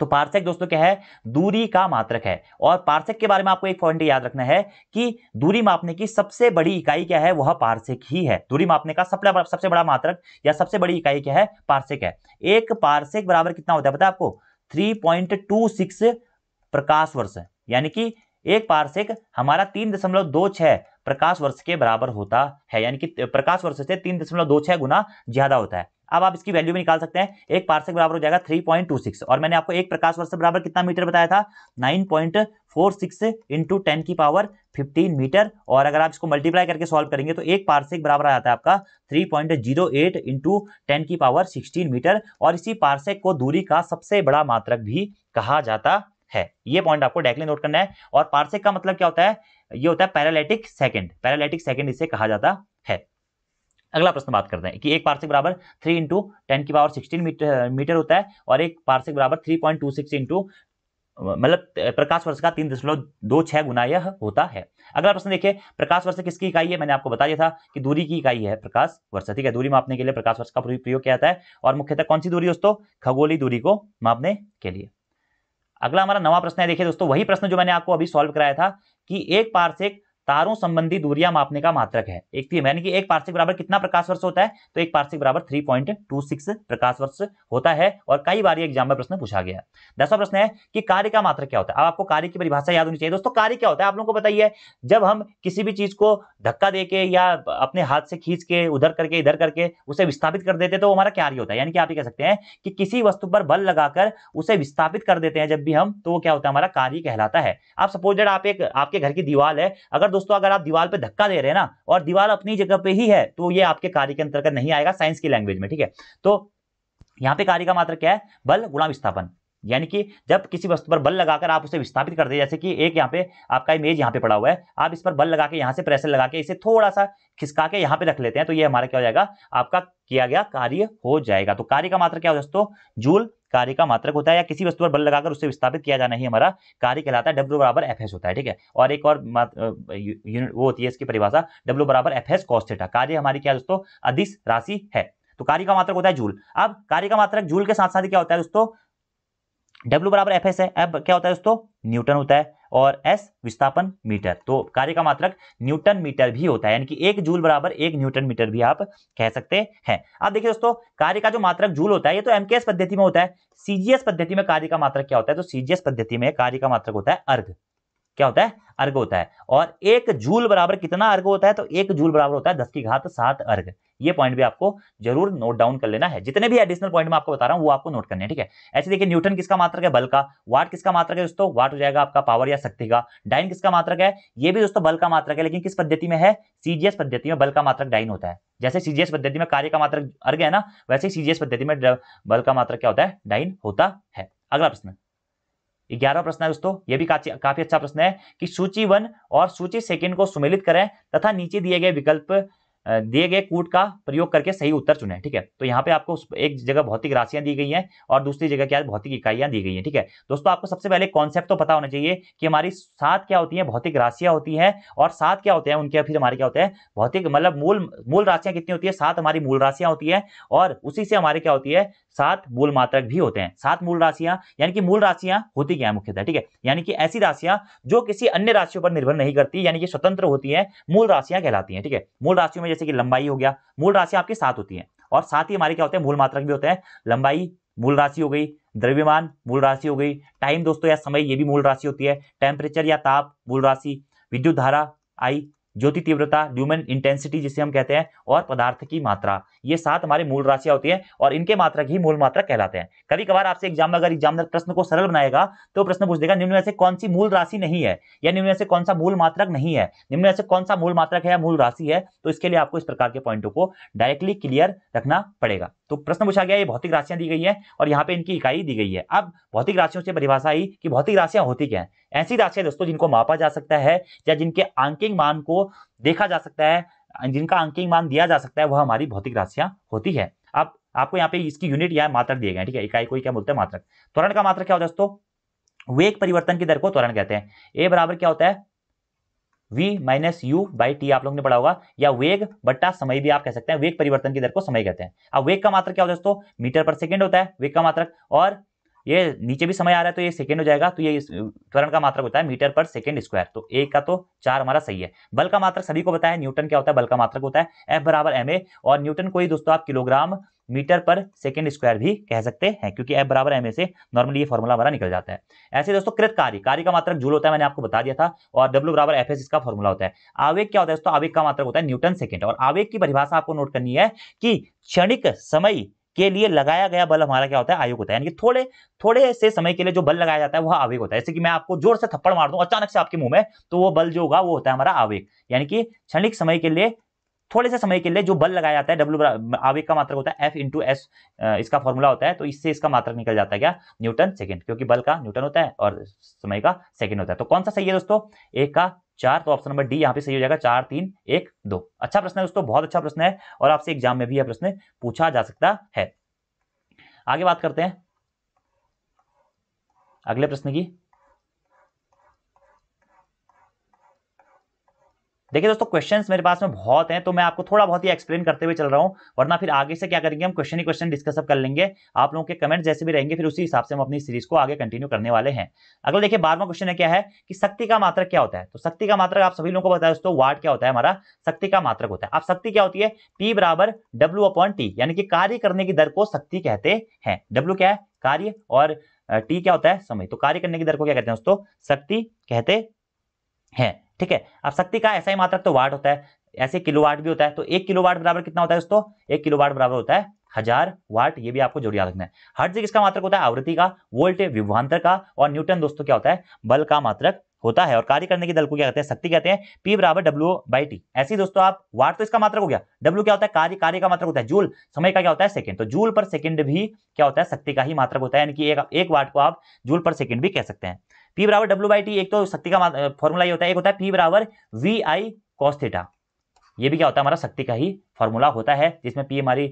तो पार्सेक दोस्तों क्या है दूरी का मात्रक है और पार्सेक के बारे में आपको एक पॉइंट याद रखना है कि दूरी मापने की सबसे बड़ी इकाई क्या है वह पार्सेक ही है दूरी मापने का सबसे सबसे बड़ा मात्रक या सबसे बड़ी इकाई क्या है पार्सेक है एक पार्सेक बराबर कितना होता है बताए आपको थ्री प्रकाश वर्ष यानी कि एक पार्सेक हमारा तीन दशमलव दो छह प्रकाश वर्ष के बराबर होता है यानी कि प्रकाश वर्ष से तीन दशमलव दो छह गुना ज्यादा होता है अब आप इसकी वैल्यू भी निकाल सकते हैं एक पार्सक बराबर हो जाएगा 3.26 और मैंने आपको एक प्रकाश वर्ष बराबर कितना मीटर बताया था 9.46 point four six into ten की पावर 15 मीटर और अगर आप इसको मल्टीप्लाई करके सॉल्व करेंगे तो एक पार्सिक बराबर जाता है आपका 3.08 point zero eight into ten की पावर 16 मीटर और इसी पार्सिक को दूरी का सबसे बड़ा मात्रक भी कहा जाता है ये पॉइंट आपको डायरेक्टली नोट करना है और पार्सिक का मतलब क्या होता है ये होता है पैरालेटिक सेकेंड पैरालेटिक सेकेंड इसे कहा जाता है अगला प्रश्न बात करते हैं कि एक पार्सिक बराबर थ्री इंटू टेन की पावर सिक्सटीन मीटर मीटर होता है और एक पार्सिक बराबर three point two six into मतलब uh, प्रकाश वर्ष का तीन दशमलव दो छह गुना यह होता है अगला प्रश्न देखिए प्रकाश वर्ष किसकी इकाई है मैंने आपको बता दिया था कि दूरी की इकाई है प्रकाश वर्ष ठीक है दूरी मापने के लिए प्रकाश वर्ष का प्रयोग किया जाता है और मुख्यतः कौन सी दूरी दोस्तों खगोली दूरी को मापने के लिए अगला हमारा नवा प्रश्न है देखिए दोस्तों वही प्रश्न जो मैंने आपको अभी सॉल्व कराया था कि एक पार्सिक तारों संबंधी दूरियां मापने का मात्रक है एक थीम तो यानी कि एक पार्षिक बराबर कितना प्रकाश वर्ष होता है तो एक पार्षिक बराबर 3.26 प्रकाश वर्ष होता है और कई बार एग्जाम में प्रश्न पूछा गया दसवा प्रश्न है कि कार्य का मात्रक क्या होता है अब आपको कार्य की परिभाषा याद होनी चाहिए दोस्तों कार्य क्या होता है आप लोगों को बताइए जब हम किसी भी चीज को धक्का दे या अपने हाथ से खींच के उधर करके इधर करके उसे विस्थापित कर देते तो हमारा कार्य होता है यानी कि आप ये कह सकते हैं कि किसी वस्तु पर बल लगाकर उसे विस्थापित कर देते हैं जब भी हम तो वो क्या होता है हमारा कार्य कहलाता है आप सपोज आप एक आपके घर की दीवार है अगर दोस्तों अगर आप दीवार पर धक्का दे रहे हैं ना और दीवार अपनी जगह पे ही है तो ये आपके कार्य के अंतर्गत नहीं आएगा साइंस की लैंग्वेज में ठीक है तो यहाँ पे कार्य का मात्र क्या है बल गुणा विस्थापन यानी कि जब किसी वस्तु पर बल लगाकर आप उसे विस्थापित करते हैं जैसे कि एक यहाँ पे आपका इमेज यहाँ पे पड़ा हुआ है आप इस पर बल लगा के यहाँ से प्रेशर लगा के इसे थोड़ा सा खिसका के यहाँ पे रख लेते हैं तो ये हमारा क्या हो जाएगा आपका किया गया कार्य हो जाएगा तो कार्य का मात्र क्या हो दोस्तों जूल कार्य का मात्रक होता है या किसी वस्तु पर बल लगाकर उसे विस्थापित किया जाना ही हमारा कार्य कहलाता है डब्ल्यू बराबर एफ होता है ठीक है और एक और यूनिट वो होती है इसकी परिभाषा डब्ल्यू बराबर एफ एस कॉस्टेटा कार्य हमारी क्या दोस्तों अधिस राशि है तो कार्य का मात्रक होता है जूल अब कार्य का मात्रक जूल के साथ साथ क्या होता है दोस्तों डब्ल्यू बराबर एफ एस है एफ क्या होता है दोस्तों न्यूटन होता है और एस विस्थापन मीटर तो कार्य का मात्रक न्यूटन मीटर भी होता है यानी कि एक जूल बराबर एक न्यूटन मीटर भी आप कह सकते हैं अब देखिए दोस्तों कार्य का जो मात्रक जूल होता है ये तो एमकेएस पद्धति में होता है सीजीएस पद्धति में कार्य का मात्रक क्या होता है तो सीजीएस पद्धति में कार्य का मात्रक होता है अर्घ क्या होता है अर्घ होता है और एक जूल बराबर कितना अर्घ होता है तो एक जूल बराबर होता है दस की घात सात अर्घ ये पॉइंट भी आपको जरूर नोट डाउन कर लेना है जितने भी एडिशनल पॉइंट मैं आपको बता रहा हूँ वो आपको नोट करने हैं ठीक है ऐसे देखिए न्यूटन किसका मात्रक है बल का वाट किसका मात्रक है दोस्तों वाट हो जाएगा आपका पावर या शक्ति का डाइन किसका मात्रक है ये भी दोस्तों बल का मात्रक है लेकिन किस पद्धति में है सीजीएस पद्धति में बल का मात्रक डाइन होता है जैसे सीजीएस पद्धति में कार्य का मात्र अर्घ है ना वैसे सीजीएस पद्धति में बल का मात्र क्या होता है डाइन होता है अगला प्रश्न ग्यारह प्रश्न है दोस्तों ये भी काफी अच्छा प्रश्न है कि सूची वन और सूची सेकंड को सुमेलित करें तथा नीचे दिए गए विकल्प दिए गए कूट का प्रयोग करके सही उत्तर चुने ठीक है तो यहाँ पे आपको एक जगह भौतिक राशियां दी गई हैं और दूसरी जगह क्या भौतिक इकाइयां दी गई हैं ठीक है दोस्तों आपको सबसे पहले कॉन्सेप्ट तो पता होना चाहिए कि हमारी सात क्या होती है भौतिक राशियां होती हैं और सात क्या होते हैं उनके फिर हमारे क्या होते हैं भौतिक मतलब मूल मूल राशियां कितनी होती है सात हमारी मूल राशियां होती है और उसी से हमारे क्या होती है सात मूल मात्रक भी होते हैं सात मूल राशियां यानी कि मूल राशियां होती क्या है मुख्यतः ठीक है यानी कि ऐसी राशियां जो किसी अन्य राशियों पर निर्भर नहीं करती यानी कि स्वतंत्र होती है मूल राशियां कहलाती हैं ठीक है मूल राशियों में जैसे कि लंबाई हो गया मूल राशि आपके साथ होती है और साथ ही हमारे क्या होते हैं मूल मात्रक भी होते हैं लंबाई मूल राशि हो गई द्रव्यमान मूल राशि हो गई टाइम दोस्तों या समय ये भी मूल राशि होती है टेम्परेचर या ताप मूल राशि विद्युत धारा आई ज्योति तीव्रता ल्यूमन इंटेंसिटी जिसे हम कहते हैं और पदार्थ की मात्रा ये सात हमारे मूल राशियां होती है और इनके मात्रा ही मूल मात्रा कहलाते हैं कभी कभार आपसे एग्जाम में अगर एग्जामिनर प्रश्न को सरल बनाएगा तो प्रश्न पूछ देगा निम्न से कौन सी मूल राशि नहीं है या निम्न से कौन सा मूल मात्रक नहीं है निम्न से कौन सा मूल मात्रक है या मूल राशि है तो इसके लिए आपको इस प्रकार के पॉइंटों को डायरेक्टली क्लियर रखना पड़ेगा तो प्रश्न पूछा गया ये भौतिक राशियां दी गई है और यहाँ पे इनकी इकाई दी गई है अब भौतिक राशियों से परिभाषा आई कि भौतिक राशियां होती क्या है ऐसी राशियां दोस्तों जिनको मापा जा सकता है या जिनके आंकिंग मान को देखा जा सकता है जिनका आंकिंग मान दिया जा सकता है वह हमारी भौतिक राशियां होती है अब आपको यहाँ पे इसकी यूनिट या मात्रक दिए गए ठीक है इकाई को क्या बोलते हैं मात्रक त्वरण का मात्र क्या होता है दोस्तों वेग परिवर्तन की दर को त्वरण कहते हैं ए बराबर क्या होता है V minus U by T आप लोग ने पढ़ा होगा या वेग बट्टा समय भी आप कह सकते हैं वेग परिवर्तन की दर को समय कहते हैं अब वेग का मात्रक क्या होता है दोस्तों मीटर पर सेकेंड होता है वेग का मात्रक और ये नीचे भी समय आ रहा है तो ये सेकेंड हो जाएगा तो ये त्वरण का मात्रक होता है मीटर पर सेकेंड स्क्वायर तो एक का तो चार हमारा सही है बल का मात्रक सभी को बताया न्यूटन क्या होता है बल का मात्रक होता है एफ बराबर एम ए और न्यूटन को ही दोस्तों आप किलोग्राम मीटर पर सेकेंड स्क्वायर भी कह सकते हैं क्योंकि एफ बराबर एम ए से नॉर्मली ये फॉर्मूला हमारा निकल जाता है ऐसे दोस्तों कृत कार्य कार्य का मात्रक जूल होता है मैंने आपको बता दिया था और डब्ल्यू बराबर एफ एस इसका फॉर्मूला होता है आवेग क्या होता है दोस्तों आवेग का मात्रक होता है न्यूटन सेकेंड और आवेग की परिभाषा आपको नोट करनी है कि क्षणिक समय के लिए लगाया गया बल हमारा क्या होता है आयोग होता है यानी कि थोड़े थोड़े से समय के लिए जो बल लगाया जाता है वह आवेग होता है जैसे कि मैं आपको जोर से थप्पड़ मार दूं अचानक से आपके मुंह में तो वो बल जो होगा वो होता है हमारा आवेग यानी कि क्षणिक समय के लिए थोड़े से समय के लिए जो बल लगाया जाता है डब्ल्यू आवेग का मात्रक होता है एफ इंटू एस इसका फॉर्मूला होता है तो इससे इसका मात्रक निकल जाता है क्या न्यूटन सेकंड क्योंकि बल का न्यूटन होता है और समय का सेकंड होता है तो कौन सा सही है दोस्तों एक का चार तो ऑप्शन नंबर डी यहाँ पे सही हो जाएगा चार तीन एक दो अच्छा प्रश्न है दोस्तों बहुत अच्छा प्रश्न है और आपसे एग्जाम में भी यह प्रश्न पूछा जा सकता है आगे बात करते हैं अगले प्रश्न की देखिए दोस्तों क्वेश्चंस मेरे पास में बहुत हैं तो मैं आपको थोड़ा बहुत ही एक्सप्लेन करते हुए चल रहा हूँ वरना फिर आगे से क्या करेंगे हम क्वेश्चन ही क्वेश्चन डिस्कस कर लेंगे आप लोगों के कमेंट जैसे भी रहेंगे फिर उसी हिसाब से हम अपनी सीरीज को आगे कंटिन्यू करने वाले हैं अगला देखिए बारवा क्वेश्चन है क्या है कि शक्ति का मात्रक क्या होता है तो शक्ति का मात्रक आप सभी लोगों को बताया दोस्तों वार्ड क्या होता है हमारा शक्ति का मात्रक होता है आप शक्ति क्या होती है पी बराबर डब्ल्यू अपॉन टी यानी कि कार्य करने की दर को शक्ति कहते हैं डब्ल्यू क्या है कार्य और टी क्या होता है समय तो कार्य करने की दर को क्या कहते हैं दोस्तों शक्ति कहते हैं ठीक है अब शक्ति का ऐसा ही मात्रक तो वाट होता है ऐसे किलो वाट भी होता है तो एक किलो वाट बराबर कितना होता है दोस्तों एक किलो वाट बराबर होता है हजार वाट ये भी आपको जोड़ याद रखना है जगह किसका मात्रक होता है आवृत्ति का वोल्ट विभवान्तर का और न्यूटन दोस्तों क्या होता है बल का मात्रक होता है और कार्य करने की दल को क्या कहते हैं शक्ति कहते हैं पी बराबर डब्ल्यू बाई टी ऐसे दोस्तों आप वाट तो इसका मात्रक हो गया डब्ल्यू क्या होता है कार्य कार्य का मात्रक होता है जूल समय का क्या होता है सेकंड तो जूल पर सेकंड भी क्या होता है शक्ति का ही मात्रक होता है यानी कि एक, एक वाट को आप जूल पर सेकंड भी कह सकते हैं पी बराबर डब्ल्यू बाई टी एक तो शक्ति का फॉर्मूला ये होता है एक होता है पी बराबर वी आई कॉस्थेटा ये भी क्या होता है हमारा शक्ति का ही फॉर्मूला होता है जिसमें पी हमारी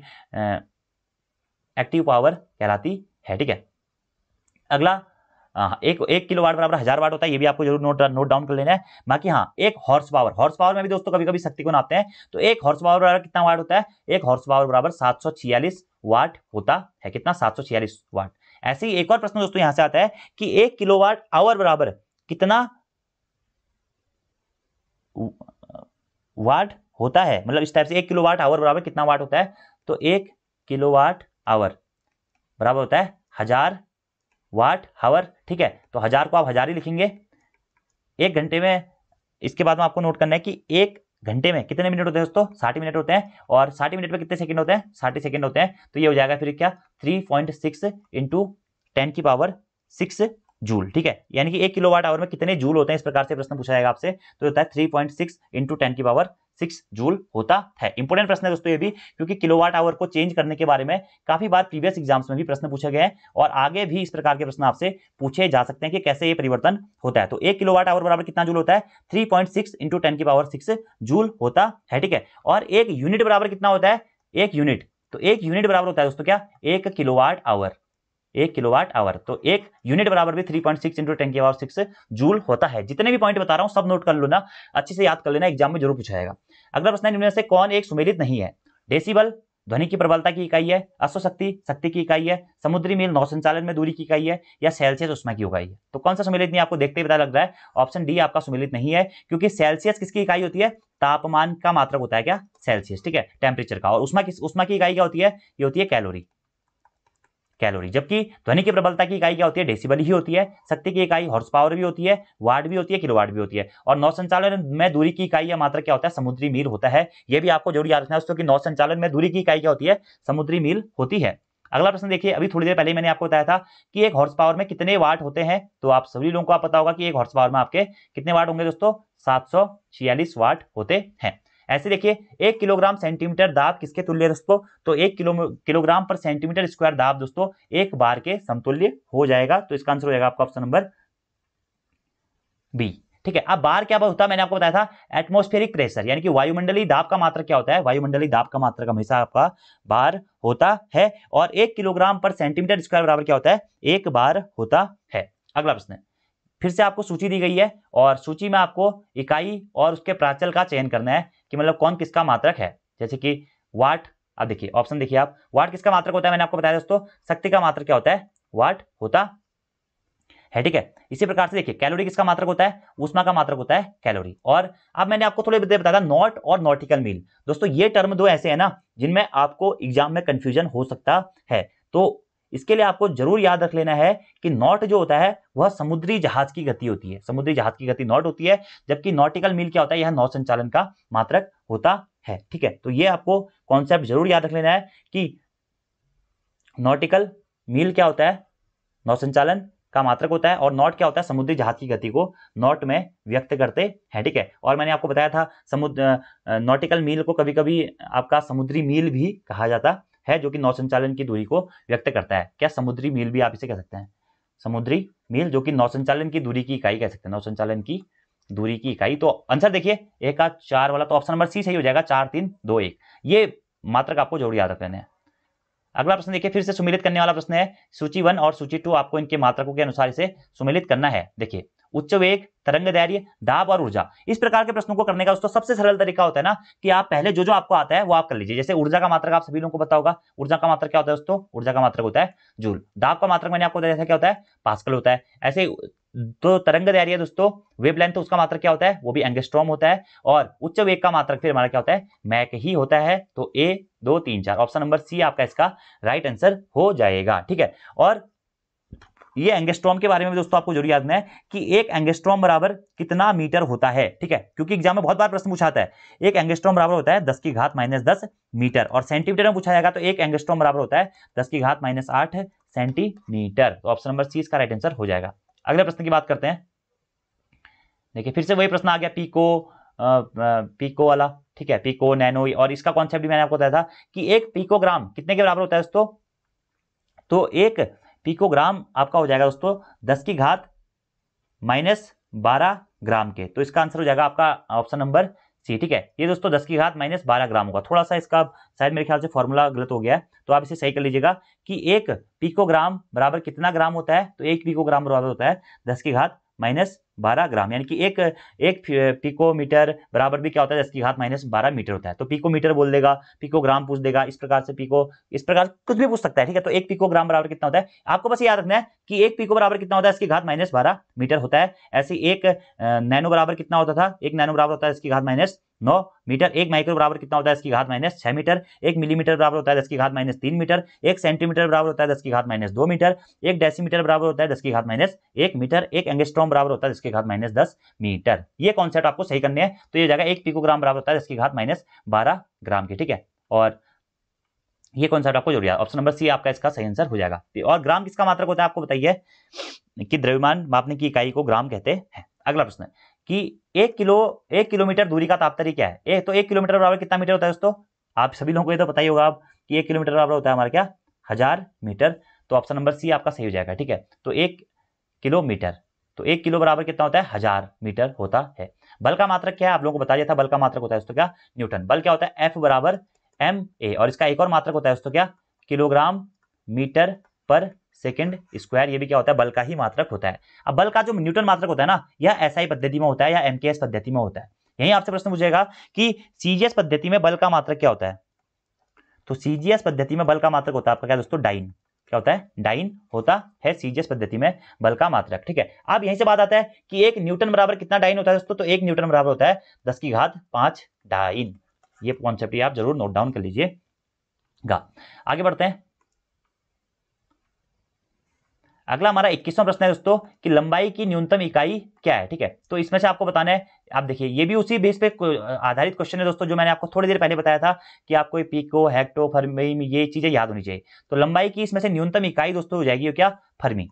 एक्टिव पावर कहलाती है ठीक है अगला हाँ, एक एक किलो वाट बराबर हजार वाट होता है ये भी आपको जरूर नोट नोट डाउन कर लेना है बाकी हाँ एक हॉर्स पावर हॉर्स पावर में भी दोस्तों कभी कभी शक्ति को नापते हैं तो एक हॉर्स पावर बराबर कितना वाट होता है एक हॉर्स पावर बराबर सात वाट होता है कितना सात वाट ऐसे ही एक और प्रश्न दोस्तों यहां से आता है कि एक किलोवाट आवर बराबर कितना वाट होता है मतलब इस टाइप से एक किलो वाट आवर बराबर कितना वाट होता है तो एक किलो वाट आवर बराबर होता है हजार वाट हावर ठीक है तो हजार को आप हजार ही लिखेंगे एक घंटे में इसके बाद में आपको नोट करना है कि एक घंटे में कितने मिनट होते हैं दोस्तों साठ मिनट होते हैं और साठ मिनट में कितने सेकंड होते हैं साठ सेकंड होते हैं तो ये हो जाएगा फिर क्या three point six into ten की पावर सिक्स जूल ठीक है यानी कि एक किलोवाट आवर में कितने जूल होते हैं इस प्रकार से प्रश्न पूछा जाएगा आपसे तो होता है three point six into ten की पावर सिक्स जूल होता है इंपोर्टेंट प्रश्न है दोस्तों ये भी क्योंकि किलोवाट आवर को चेंज करने के बारे में काफी बार प्रीवियस एग्जाम्स में भी प्रश्न पूछे गए हैं और आगे भी इस प्रकार के प्रश्न आपसे पूछे जा सकते हैं कि कैसे ये परिवर्तन होता है तो एक किलोवाट आवर बराबर कितना जूल होता है three point six into ten की पावर सिक्स जूल होता है ठीक है और एक यूनिट बराबर कितना होता है एक यूनिट तो एक यूनिट बराबर होता है दोस्तों क्या एक किलोवाट आवर एक किलोवाट आवर तो एक यूनिट बराबर भी three point six into ten six joule होता है जितने भी पॉइंट बता रहा हूं सब नोट कर लो ना अच्छे से याद कर लेना एग्जाम में जरूर जाएगा अगला प्रश्न से कौन एक सुमेलित नहीं है डेसीबल ध्वनि की प्रबलता की इकाई है अश्वशक्ति शक्ति की इकाई है समुद्री मील नौ संचालन में दूरी की इकाई है या सेल्सियस उष्मा की इकाई है तो कौन सा सुमेलित नहीं आपको देखते ही पता लग रहा है ऑप्शन डी आपका सुमेलित नहीं है क्योंकि सेल्सियस किसकी इकाई होती है तापमान का मात्रक होता है क्या सेल्सियस ठीक है टेम्परेचर का और उसमें किस की इकाई क्या होती है ये होती है कैलोरी कैलोरी जबकि ध्वनि की प्रबलता की इकाई क्या होती है डेसिबल ही होती है शक्ति की इकाई हॉर्स पावर भी होती है वाट भी होती है किलोवाट भी होती है और नौ संचालन में दूरी की इकाई या मात्रा क्या होता है समुद्री मील होता है यह भी आपको जरूर याद रखना है दोस्तों कि नौ संचालन में दूरी की इकाई क्या होती है समुद्री मील होती है अगला प्रश्न देखिए अभी थोड़ी देर पहले मैंने आपको बताया था कि एक हॉर्स पावर में कितने वाट होते हैं तो आप सभी लोगों को आप पता होगा कि एक हॉर्स पावर में आपके कितने वाट होंगे दोस्तों सात वाट होते हैं ऐसे देखिए एक किलोग्राम सेंटीमीटर दाब किसके तुल्य दोस्तों तो एक किलो किलोग्राम पर सेंटीमीटर स्क्वायर दाब दोस्तों एक बार के समतुल्य हो जाएगा तो इसका आंसर हो जाएगा आपका ऑप्शन नंबर बी ठीक है अब बार क्या होता है मैंने आपको बताया था एटमोस्फेरिक प्रेशर यानी कि वायुमंडलीय दाब का मात्रा क्या होता है वायुमंडलीय दाब का मात्रा हमेशा आपका बार होता है और एक किलोग्राम पर सेंटीमीटर स्क्वायर बराबर क्या होता है एक बार होता है अगला प्रश्न फिर से आपको सूची दी गई है और सूची में आपको इकाई और उसके प्राचल का चयन करना है कि मतलब कौन किसका मात्रक है जैसे कि वाट अब देखिए ऑप्शन देखिए आप वाट किसका मात्रक होता है मैंने आपको बताया दोस्तों शक्ति का मात्र क्या होता है वाट होता है ठीक है इसी प्रकार से देखिए कैलोरी किसका मात्रक होता है उष्मा का मात्रक होता है कैलोरी और अब मैंने आपको थोड़ी देर बताया नॉट और नॉटिकल मील दोस्तों ये टर्म दो ऐसे है ना जिनमें आपको एग्जाम में कंफ्यूजन हो सकता है तो इसके लिए आपको जरूर याद रख लेना है कि नॉट जो होता है वह समुद्री जहाज की गति होती है समुद्री जहाज की गति नॉट होती है जबकि नॉटिकल मील क्या होता है यह नौ संचालन का मात्रक होता है ठीक है तो यह आपको कॉन्सेप्ट जरूर याद रख लेना है कि नॉटिकल मील क्या होता है नौ संचालन का मात्रक होता है और नॉट क्या होता है समुद्री जहाज की गति को नॉट में व्यक्त करते हैं ठीक है और मैंने आपको बताया था समुद्र नॉटिकल मील को कभी कभी आपका समुद्री मील भी कहा जाता है जो कि नौ संचालन की दूरी को व्यक्त करता है क्या समुद्री मील भी आप इसे कह सकते हैं समुद्री मील जो कि नौ संचालन की दूरी की इकाई कह सकते हैं नौ संचालन की दूरी की इकाई तो आंसर देखिए एक आ चार वाला तो ऑप्शन नंबर सी सही हो जाएगा चार तीन दो एक ये मात्र आपको जरूर याद रखने है अगला प्रश्न देखिए फिर से सुमिलित करने वाला प्रश्न है सूची वन और सूची टू आपको इनके मात्रकों के अनुसार इसे सुमिलित करना है देखिए उच्च वेग तरंग धैर्य दाब और ऊर्जा इस प्रकार के प्रश्नों को करने का दोस्तों सबसे सरल तरीका होता है ना कि आप पहले जो जो आपको आता है वो आप कर लीजिए जैसे ऊर्जा का मात्रक आप सभी लोगों को पता होगा ऊर्जा का मात्रक क्या होता है दोस्तों ऊर्जा का मात्रक होता है जूल दाब का मात्रक मैंने आपको बताया था क्या होता है पासकल होता है ऐसे तो तरंग धैर्य दोस्तों वेब लेंथ उसका मात्र क्या होता है वो भी एंगेस्ट्रॉम होता है और उच्च वेग का मात्रक फिर हमारा क्या होता है मैक ही होता है तो ए दो तीन चार ऑप्शन नंबर सी आपका इसका राइट आंसर हो जाएगा ठीक है और ये एंगेस्ट्रॉम के बारे में दोस्तों आपको जरूर याद है कि एक एंगेस्ट्रॉम बराबर कितना मीटर होता है ठीक है क्योंकि एग्जाम में बहुत बार प्रश्न पूछा है एक एंगेस्ट्रॉम बराबर होता है दस की घात माइनस दस मीटर और सेंटीमीटर में पूछा जाएगा तो एक एंगेस्ट्रॉम बराबर होता है दस की घात माइनस आठ सेंटीमीटर तो ऑप्शन नंबर सी इसका राइट आंसर हो जाएगा अगले प्रश्न की बात करते हैं देखिए फिर से वही प्रश्न आ गया पीको पीको वाला ठीक है पीको नैनो और इसका कॉन्सेप्ट भी मैंने आपको बताया था कि एक पीकोग्राम कितने के बराबर होता है दोस्तों तो एक पिकोग्राम आपका हो जाएगा दोस्तों दस की घात माइनस बारह ग्राम के तो इसका आंसर हो जाएगा आपका ऑप्शन नंबर सी ठीक है ये दोस्तों दस की घात माइनस बारह ग्राम होगा थोड़ा सा इसका शायद मेरे ख्याल से फॉर्मूला गलत हो गया है तो आप इसे सही कर लीजिएगा कि एक पिकोग्राम बराबर कितना ग्राम होता है तो एक पिकोग्राम बराबर होता है दस की घात माइनस बारह ग्राम यानी कि एक एक पिकोमीटर बराबर भी क्या होता है दस की घात माइनस बारह मीटर होता है तो पिकोमीटर बोल देगा पिकोग्राम पूछ देगा इस प्रकार से पिको इस प्रकार कुछ भी पूछ सकता है ठीक है तो एक पिकोग्राम बराबर कितना होता है आपको बस याद रखना है कि एक पिको बराबर कितना होता है इसकी घात माइनस बारह मीटर होता है ऐसे एक नैनो बराबर कितना होता था एक नैनो बराबर होता है इसकी घात माइनस नौ मीटर एक माइक्रो बराबर कितना होता है इसकी घात माइनस छह मीटर एक मिलीमीटर बराबर होता है दस की घात माइनस तीन मीटर एक सेंटीमीटर बराबर होता है दस की घात माइनस दो मीटर एक डेसीमीटर बराबर होता है दस की घात माइनस एक मीटर एक एंगेस्ट्रॉम बराबर होता है दस की घात माइनस दस मीटर ये कॉन्सेप्ट आपको सही करने है तो ये जगह एक पिकोग्राम बराबर होता है दस की घात माइनस बारह ग्राम की ठीक है और ये कॉन्सेप्ट आपको जुड़ ऑप्शन नंबर सी आपका इसका सही आंसर हो जाएगा और ग्राम किसका मात्रक होता है आपको बताइए कि द्रव्यमान मापने की इकाई को ग्राम कहते हैं अगला प्रश्न कि एक किलो एक किलोमीटर दूरी का तापतरी क्या है एक तो एक किलोमीटर बराबर कितना मीटर होता है दोस्तों आप सभी लोगों को ये तो पता ही होगा आप कि एक किलोमीटर बराबर होता है हमारा क्या हजार मीटर तो ऑप्शन नंबर सी आपका सही हो जाएगा ठीक है तो एक किलोमीटर तो एक किलो बराबर कितना होता है हजार मीटर होता है बल का मात्रक क्या है आप लोगों को बता दिया था बल का मात्रक होता है दोस्तों क्या न्यूटन बल क्या होता है एफ बराबर एम ए और इसका एक और मात्रक होता है दोस्तों क्या किलोग्राम मीटर पर सेकेंड स्क्वायर ये भी क्या होता है बल का ही मात्रक होता है अब बल का जो न्यूटन मात्रक होता है ना यह एसआई पद्धति में होता है या एमकेएस पद्धति में होता है यही आपसे प्रश्न पूछेगा कि सीजीएस पद्धति में बल का मात्रक क्या होता है तो सीजीएस पद्धति में बल का मात्रक होता है आपका क्या दोस्तों डाइन क्या होता है डाइन होता है सीजीएस पद्धति में बल का मात्रक ठीक है अब यहीं से बात आता है कि एक न्यूटन बराबर कितना डाइन होता है दोस्तों तो एक न्यूटन बराबर होता है दस की घात पांच डाइन ये कॉन्सेप्ट आप जरूर नोट डाउन कर लीजिएगा आगे बढ़ते हैं अगला हमारा इक्कीसवां प्रश्न है दोस्तों कि लंबाई की न्यूनतम इकाई क्या है ठीक है तो इसमें से आपको बताना है आप देखिए ये भी उसी बेस पे आधारित क्वेश्चन है दोस्तों जो मैंने आपको थोड़ी देर पहले बताया था कि आपको ये पीको हेक्टो फर्मी ये चीजें याद होनी चाहिए तो लंबाई की इसमें से न्यूनतम इकाई दोस्तों हो जाएगी क्या फर्मी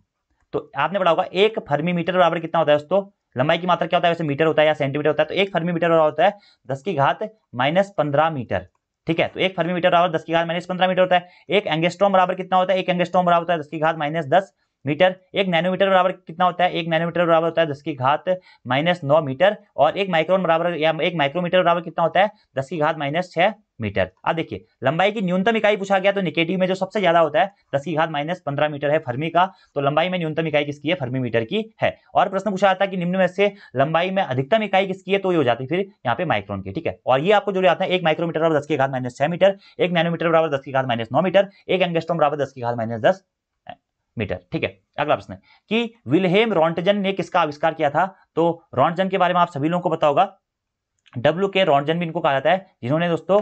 तो आपने पढ़ा होगा एक फर्मी मीटर बराबर कितना होता है दोस्तों लंबाई की मात्रा क्या होता है वैसे मीटर होता है या सेंटीमीटर होता है तो एक फर्मी मीटर होता है दस की घात माइनस पंद्रह मीटर ठीक है तो एक फर्मी मीटर बराबर दस की घात माइनस पंद्रह मीटर होता है एक एंगेस्ट्रॉम बराबर कितना होता है एक एंगेस्ट्रॉम बराबर होता है दस की घात माइनस तो दस मीटर एक नैनोमीटर बराबर कितना होता है एक नैनोमीटर बराबर होता है दस की घात माइनस नौ मीटर और एक माइक्रोन बराबर या एक माइक्रोमीटर बराबर कितना होता है दस की घात माइनस छह मीटर अब देखिए लंबाई की न्यूनतम इकाई पूछा गया तो निकेटिव में जो सबसे ज्यादा होता है दस की घात माइनस पंद्रह मीटर है फर्मी का तो लंबाई में न्यूनतम इकाई किसकी है फर्मी मीटर की है और प्रश्न पूछा जाता है कि निम्न में से लंबाई में अधिकतम इकाई किसकी है तो ये हो जाती है फिर यहाँ पे माइक्रोन की ठीक है और ये आपको जो आता है एक माइक्रोमीटर बराबर दस की घात माइनस छह मीटर एक नैनोमीटर बराबर दस की घात माइनस नौ मीटर एक एंगेस्ट्रोम बराबर दस की घात माइनस दस मीटर ठीक है अगला प्रश्न कि विलहेम रॉन्टजन ने किसका आविष्कार किया था तो रॉन्टजन के बारे में आप सभी लोगों को बताओगा डब्ल्यू के रॉन्टजन भी इनको कहा जाता है जिन्होंने दोस्तों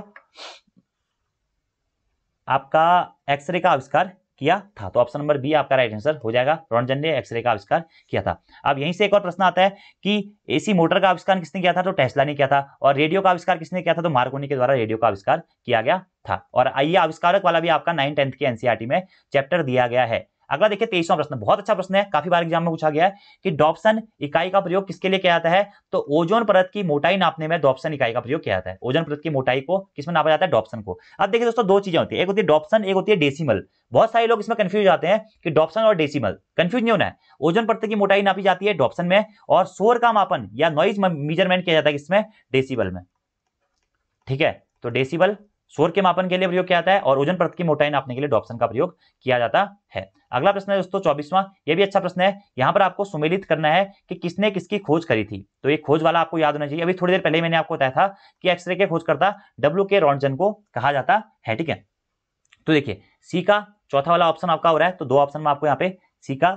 आपका एक्सरे का आविष्कार किया था तो ऑप्शन नंबर बी आपका राइट आंसर हो जाएगा रॉन्टजन ने एक्सरे का आविष्कार किया था अब यहीं से एक और प्रश्न आता है कि एसी मोटर का आविष्कार किसने किया था तो टेस्ला ने किया था और रेडियो का आविष्कार किसने किया था तो मार्कोनी के द्वारा रेडियो का आविष्कार किया गया था और आइए आविष्कारक वाला भी आपका नाइन टेंथ के एनसीआर e में चैप्टर दिया गया है अगला देखिए तेईसवा प्रश्न बहुत अच्छा प्रश्न है काफी बार एग्जाम में पूछा गया है कि डॉप्सन इकाई का प्रयोग किसके लिए किया जाता है तो ओजोन परत की मोटाई नापने में डॉप्सन इकाई का प्रयोग किया जाता है ओजोन परत की मोटाई को किसमें नापा जाता है डॉप्सन को अब देखिए दोस्तों दो चीजें होती है एक होती है डॉप्सन एक होती है डेसीमल बहुत सारे लोग इसमें कंफ्यूज आते हैं कि डॉप्सन और डेसीमल कंफ्यूज नहीं होना है ओजन परत की मोटाई नापी जाती है डॉप्सन में और शोर का मापन या नॉइज मेजरमेंट किया जाता है इसमें डेसीबल में ठीक है तो डेसीबल शोर के मापन के लिए प्रयोग किया जाता है और ओजन परत की मोटाई नापने के लिए डॉप्शन का प्रयोग किया जाता है अगला प्रश्न है दोस्तों चौबीसवां यह भी अच्छा प्रश्न है यहाँ पर आपको सुमेलित करना है कि किसने किसकी खोज करी थी तो ये खोज वाला आपको याद होना चाहिए अभी थोड़ी देर पहले मैंने आपको बताया था कि एक्सरे के खोजकर्ता डब्ल्यू के रॉन्जन को कहा जाता है ठीक है तो देखिये सी का चौथा वाला ऑप्शन आपका हो रहा है तो दो ऑप्शन में आपको यहाँ पे सी का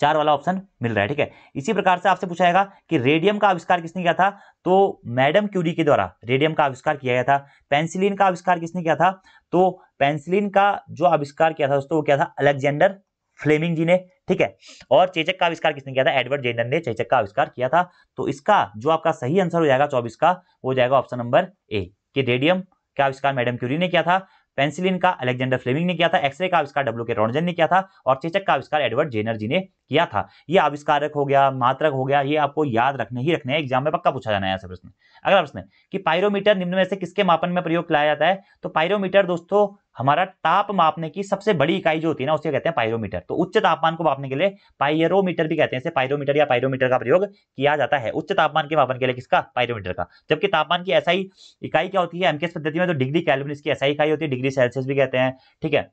चार वाला ऑप्शन मिल रहा है ठीक है इसी प्रकार से आपसे पूछा जाएगा कि रेडियम का आविष्कार किसने किया था तो मैडम क्यूरी के द्वारा रेडियम का आविष्कार किया गया था पेंसिलिन का आविष्कार किसने किया था तो पेंसिलिन का जो आविष्कार किया था दोस्तों वो क्या था अलेक्जेंडर फ्लेमिंग जी ने ठीक है और चेचक का आविष्कार किसने किया था एडवर्ड जेनर ने चेचक का आविष्कार किया था तो इसका जो आपका सही आंसर हो जाएगा चौबीस का वो जाएगा ऑप्शन नंबर ए कि रेडियम का आविष्कार मैडम क्यूरी ने किया था पेंसिलिन का अलेक्जेंडर फ्लेमिंग ने किया था एक्सरे का आविष्कार डब्ल्यू के रोनजन ने किया था और चेचक का आविष्कार एडवर्ड जेनर जी ने किया था ये आविष्कारक हो गया मात्रक हो गया ये आपको याद रखने ही रखने एग्जाम में पक्का पूछा जाना है ऐसे प्रश्न अगला प्रश्न कि पायरोमीटर निम्न में से किसके मापन में प्रयोग किया जाता है तो पायरोमीटर दोस्तों हमारा ताप मापने की सबसे बड़ी इकाई जो होती है ना उसे कहते हैं पायरोमीटर तो उच्च तापमान को मापने के लिए पायरोमीटर भी कहते हैं पायरोमीटर या पायरोमीटर का प्रयोग किया जाता है उच्च तापमान के मापन के लिए किसका पायरोमीटर का जबकि तापमान की ऐसा इकाई क्या होती है एमकेएस पद्धति में तो डिग्री कैलविन इसकी ऐसा इकाई होती है डिग्री सेल्सियस भी कहते हैं ठीक है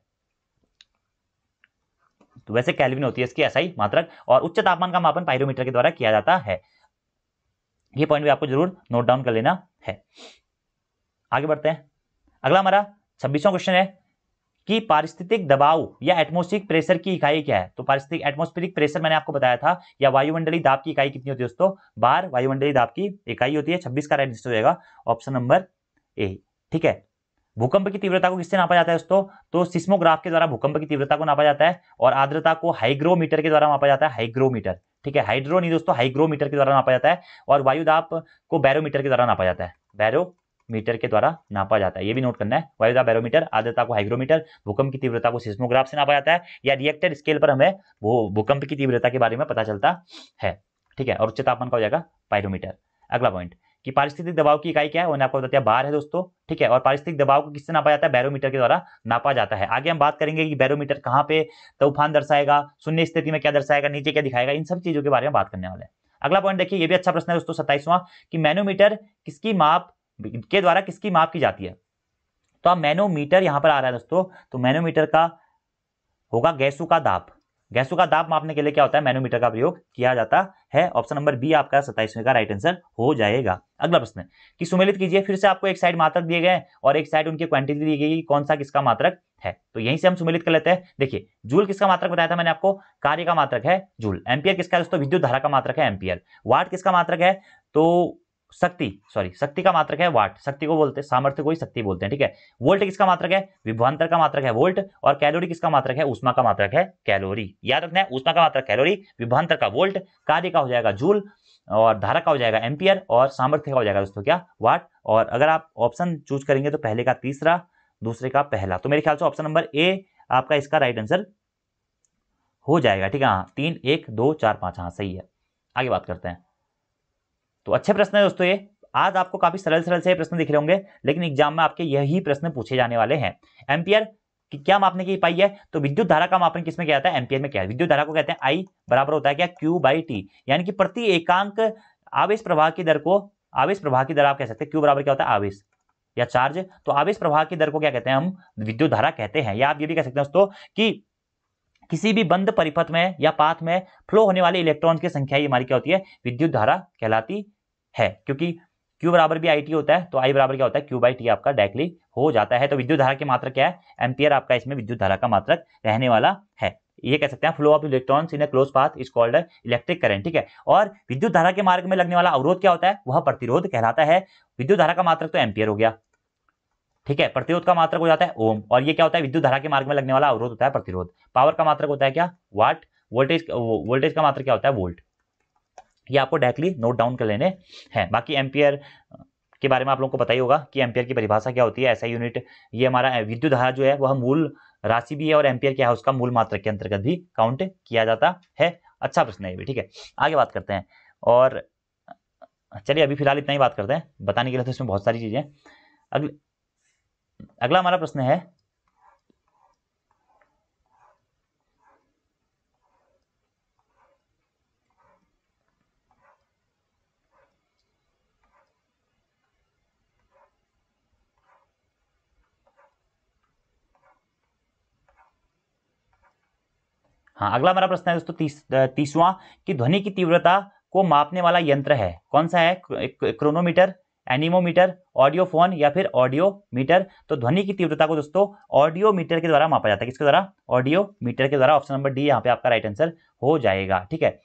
तो वैसे कैलविन होती है इसकी एसआई मात्रक और उच्च तापमान का मापन पायरोमीटर के द्वारा किया जाता है ये पॉइंट भी आपको जरूर नोट डाउन कर लेना है आगे बढ़ते हैं अगला हमारा छब्बीसवा क्वेश्चन है कि पारिस्थितिक दबाव या एटमोस्फेरिक प्रेशर की इकाई क्या है तो पारिस्थितिक एटमोस्फेरिक प्रेशर मैंने आपको बताया था या वायुमंडलीय दाब की इकाई कितनी होती है दोस्तों बार वायुमंडलीय दाब की इकाई होती है छब्बीस का राइट आंसर जाएगा ऑप्शन नंबर ए ठीक है भूकंप की तीव्रता को किससे नापा जाता है दोस्तों तो सिस्मोग्राफ के द्वारा भूकंप की तीव्रता को नापा जाता है और आर्द्रता को हाइग्रोमीटर के द्वारा मापा जाता है हाइग्रोमीटर ठीक है हाइड्रो नहीं दोस्तों हाइग्रोमीटर के द्वारा नापा जाता है और वायुदाप को बैरोमीटर के द्वारा नापा जाता है बैरो मीटर के द्वारा नापा जाता है ये भी नोट करना है वायुदाब बैरोमीटर आर्द्रता को हाइग्रोमीटर भूकंप की तीव्रता को सिस्मोग्राफ से नापा जाता है या रिएक्टर स्केल पर हमें वो भूकंप की तीव्रता के बारे में पता चलता है ठीक है और उच्च तापमान का हो जाएगा पायरोमीटर अगला पॉइंट कि पारिस्थितिक दबाव की इकाई क्या है उन्हें आपको हैं बार है दोस्तों ठीक है और पारिस्थितिक दबाव को किससे नापा जाता है बैरोमीटर के द्वारा नापा जाता है आगे हम बात करेंगे कि बैरोमीटर कहाँ पे तूफान दर्शाएगा शून्य स्थिति में क्या दर्शाएगा नीचे क्या दिखाएगा इन सब चीजों के बारे में बात करने वाले हैं अगला पॉइंट देखिए ये भी अच्छा प्रश्न है दोस्तों सत्ताईसवां कि मैनोमीटर किसकी माप के द्वारा किसकी माप की जाती है तो आप मैनोमीटर यहाँ पर आ रहा है दोस्तों तो मैनोमीटर का होगा गैसों का दाप गैसों का दाब मापने के लिए क्या होता है मैनोमीटर का प्रयोग किया जाता है ऑप्शन नंबर बी आपका सत्ताईसवें का राइट आंसर हो जाएगा अगला प्रश्न कि सुमेलित कीजिए फिर से आपको एक साइड मात्रक दिए गए और एक साइड उनकी क्वांटिटी दी गई कौन सा किसका मात्रक है तो यहीं से हम सुमेलित कर लेते हैं देखिए जूल किसका मात्रक बताया था मैंने आपको कार्य का मात्रक है जूल एम्पियर किसका दोस्तों विद्युत धारा का मात्रक है एम्पियर वाट किसका मात्रक है तो शक्ति सॉरी शक्ति का मात्रक है वाट शक्ति को बोलते हैं सामर्थ्य को ही शक्ति बोलते हैं ठीक है वोल्ट किसका मात्रक है विभवांतर का मात्रक है वोल्ट और कैलोरी किसका मात्रक है उष्मा का मात्रक है कैलोरी याद रखना है उष्मा का मात्रक कैलोरी विभवांतर का वोल्ट कार्य का हो जाएगा जूल और धारा का हो जाएगा एम्पियर और सामर्थ्य का हो जाएगा दोस्तों क्या वाट और अगर आप ऑप्शन चूज करेंगे तो पहले का तीसरा दूसरे का पहला तो मेरे ख्याल से ऑप्शन नंबर ए आपका इसका राइट आंसर हो जाएगा ठीक है हाँ तीन एक दो चार पांच हाँ सही है आगे बात करते हैं तो अच्छे प्रश्न है दोस्तों ये आज आपको काफी सरल सरल से प्रश्न दिख रहे होंगे लेकिन एग्जाम में आपके यही प्रश्न पूछे जाने वाले हैं एम्पियर कि क्या मापने की पाई है तो विद्युत धारा का मापन किसमें किया जाता है एम्पियर में है विद्युत धारा को कहते हैं आई बराबर होता है क्या क्यू बाई टी यानी कि प्रति एकांक आवेश प्रवाह की दर को आवेश प्रवाह की दर आप कह सकते हैं क्यू बराबर क्या होता है आवेश या चार्ज तो आवेश प्रवाह की दर को क्या कहते हैं हम विद्युत धारा कहते हैं या आप ये भी कह सकते हैं दोस्तों की किसी भी बंद परिपथ में या पाथ में फ्लो होने वाले इलेक्ट्रॉन की संख्या ही हमारी क्या होती है विद्युत धारा कहलाती है क्योंकि क्यू बराबर भी आई टी होता है तो आई बराबर क्या होता है क्यू बाई टी आपका डायरेक्टली हो जाता है तो विद्युत धारा के मात्र क्या है एम्पियर आपका इसमें विद्युत धारा का मात्रक रहने वाला है ये कह सकते हैं flow of electrons in close path is called electric current ठीक है और विद्युत धारा के मार्ग में लगने वाला अवरोध क्या होता है वह प्रतिरोध कहलाता है विद्युत धारा का मात्रक तो एम्पियर हो गया ठीक है प्रतिरोध का मात्रक हो जाता है ओम और ये क्या होता है विद्युत धारा के मार्ग में लगने वाला अवरोध होता है प्रतिरोध पावर का मात्रक होता है क्या वाट वोल्टेज वोल्टेज का मात्र क्या होता है वोल्ट ये आपको डायरेक्टली नोट डाउन कर लेने हैं बाकी एम्पियर के बारे में आप लोगों को पता ही होगा कि एम्पियर की परिभाषा क्या होती है ऐसा यूनिट ये हमारा विद्युत धारा जो है वह मूल राशि भी है और एम्पियर क्या है उसका मूल मात्र के अंतर्गत भी काउंट किया जाता है अच्छा प्रश्न है ये ठीक है आगे बात करते हैं और चलिए अभी फिलहाल इतना ही बात करते हैं बताने के लिए तो इसमें बहुत सारी चीज़ें अगले अगला हमारा प्रश्न है हाँ अगला हमारा प्रश्न है दोस्तों तीस तीसवां कि ध्वनि की तीव्रता को मापने वाला यंत्र है कौन सा है क्रोनोमीटर एनिमोमीटर ऑडियोफोन या फिर ऑडियो मीटर तो ध्वनि की तीव्रता को दोस्तों ऑडियो मीटर के द्वारा मापा जाता है किसके द्वारा ऑडियो मीटर के द्वारा ऑप्शन नंबर डी यहाँ पे आपका राइट आंसर हो जाएगा ठीक है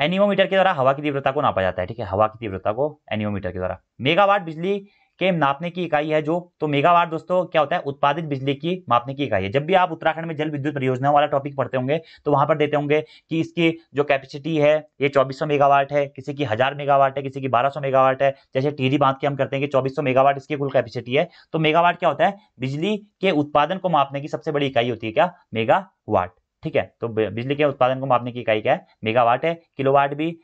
एनिमोमीटर के द्वारा हवा की तीव्रता को नापा जाता है ठीक है हवा की तीव्रता को एनिमोमीटर के द्वारा मेगावाट बिजली के नापने की इकाई है जो तो मेगावाट दोस्तों क्या होता है उत्पादित बिजली की मापने की इकाई है जब भी आप उत्तराखंड में जल विद्युत परियोजनाओं वाला टॉपिक पढ़ते होंगे तो वहां पर देते होंगे कि इसकी जो कैपेसिटी है ये 2400 मेगावाट है किसी की हजार मेगावाट है किसी की 1200 मेगावाट है जैसे टीरी बांध के हम करते हैं कि चौबीस मेगावाट इसकी कुल कैपेसिटी है तो मेगावाट क्या होता है बिजली के उत्पादन को मापने की सबसे बड़ी इकाई होती है क्या मेगावाट ठीक है तो बिजली के उत्पादन को मापने की इकाई क्या है मेगावाट है किलोवाट भी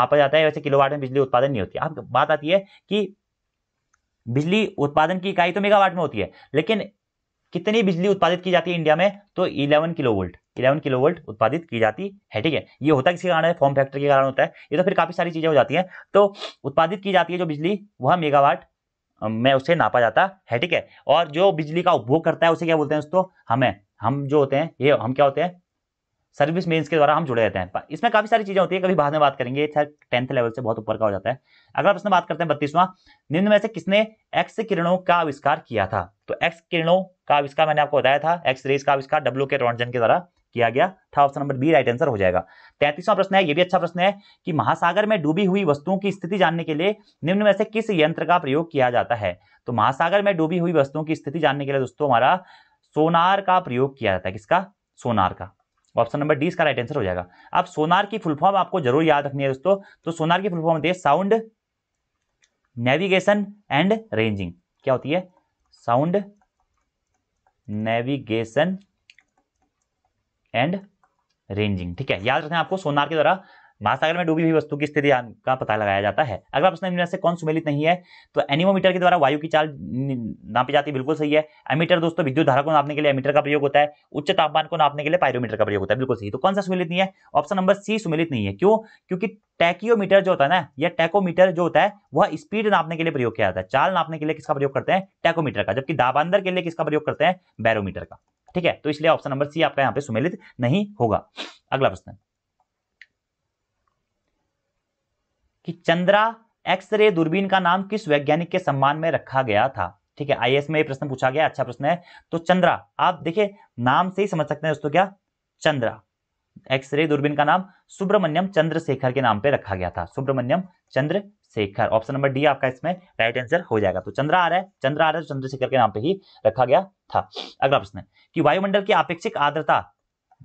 मापा जाता है वैसे किलोवाट में बिजली उत्पादन नहीं होती आप बात आती है कि बिजली उत्पादन की इकाई तो मेगावाट में होती है लेकिन कितनी बिजली उत्पादित की जाती है इंडिया में तो 11 kilo volt eleven kilo volt उत्पादित की जाती है ठीक है ये होता किसी कारण है फॉर्म फैक्टर के कारण होता है ये तो फिर काफ़ी सारी चीज़ें हो जाती हैं तो उत्पादित की जाती है जो बिजली वह मेगावाट में उसे नापा जाता है ठीक है और जो बिजली का उपभोग करता है उसे क्या बोलते हैं दोस्तों हमें हम जो होते हैं ये हम क्या होते हैं सर्विस मेंस के द्वारा हम जुड़े रहते हैं इसमें काफी सारी चीजें होती है कभी बाद में बात करेंगे टेंथ लेवल से बहुत ऊपर का हो जाता है अगला प्रश्न बात करते हैं बत्तीसवां निम्न में से किसने एक्स किरणों का आविष्कार किया था तो एक्स किरणों का आविष्कार मैंने आपको बताया था एक्स रेस का आविष्कार डब्ल्यू के रॉन्जन के द्वारा किया गया था option number B right answer हो जाएगा तैतीसवां प्रश्न है ये भी अच्छा प्रश्न है कि महासागर में डूबी हुई वस्तुओं की स्थिति जानने के लिए निम्न में से किस यंत्र का प्रयोग किया जाता है तो महासागर में डूबी हुई वस्तुओं की स्थिति जानने के लिए दोस्तों हमारा सोनार का प्रयोग किया जाता है किसका सोनार का ऑप्शन नंबर डी इसका राइट आंसर हो जाएगा अब सोनार की फुलफॉर्म आपको जरूर याद रखनी है दोस्तों तो सोनार की फुलफॉर्म होती है साउंड नेविगेशन एंड रेंजिंग क्या होती है साउंड नेविगेशन एंड रेंजिंग ठीक है याद रखना आपको सोनार के द्वारा महासागर में डूबी हुई वस्तु की स्थिति का पता लगाया जाता है अगला प्रश्न इनमें से कौन सुमेलित नहीं है तो एनिमोमीटर के द्वारा वायु की चाल नापी जाती है बिल्कुल सही है एमीटर दोस्तों विद्युत धारा को नापने के लिए एमीटर का प्रयोग होता है उच्च तापमान को नापने के लिए पायरोमीटर का प्रयोग होता है बिल्कुल सही तो कौन सा सुमेलित नहीं है ऑप्शन नंबर सी सुमेलित नहीं है क्यों क्योंकि टैकियोमीटर जो होता है ना या टैकोमीटर जो होता है वह स्पीड नापने के लिए प्रयोग किया जाता है चाल नापने के लिए किसका प्रयोग करते हैं टैकोमीटर का जबकि दाबांदर के लिए किसका प्रयोग करते हैं बैरोमीटर का ठीक है तो इसलिए ऑप्शन नंबर सी आपका यहाँ पे सुमेलित नहीं होगा अगला प्रश्न कि चंद्रा एक्सरे दूरबीन का नाम किस वैज्ञानिक के सम्मान में रखा गया था ठीक है आईएएस में ये प्रश्न पूछा गया अच्छा प्रश्न है तो चंद्रा आप देखिए नाम से ही समझ सकते हैं दोस्तों क्या चंद्रा एक्सरे दूरबीन का नाम सुब्रमण्यम चंद्रशेखर के नाम पे रखा गया था Subrahmanyan Chandrasekhar option number D आपका इसमें राइट आंसर हो जाएगा तो चंद्रा आ रहा है चंद्र आ रहा है तो चंद्रशेखर के नाम पे ही रखा गया था अगला प्रश्न कि वायुमंडल की अपेक्षिक आर्द्रता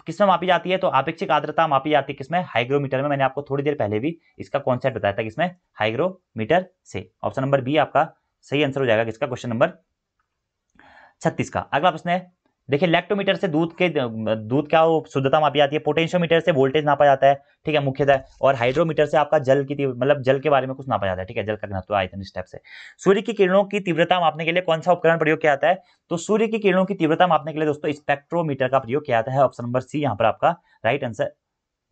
किसमें मापी जाती है तो आपेक्षिक आर्द्रता मापी जाती है किसमें हाइग्रोमीटर में मैंने आपको थोड़ी देर पहले भी इसका कॉन्सेप्ट बताया था किसमें हाइग्रोमीटर से ऑप्शन नंबर बी आपका सही आंसर हो जाएगा किसका क्वेश्चन नंबर छत्तीस का अगला प्रश्न है देखिए लैक्टोमीटर से दूध के दूध का वो शुद्धता मापी जाती है पोटेंशियोमीटर से वोल्टेज नापा जाता है ठीक है मुख्यतः और हाइड्रोमीटर से आपका जल की मतलब जल के बारे में कुछ नापा जाता है ठीक है जल का घनत्व आयतन स्टेप से सूर्य की किरणों की तीव्रता मापने के लिए कौन सा उपकरण प्रयोग किया जाता है तो सूर्य की किरणों की तीव्रता मापने के लिए दोस्तों स्पेक्ट्रोमीटर का प्रयोग किया जाता है ऑप्शन नंबर सी यहाँ पर आपका राइट आंसर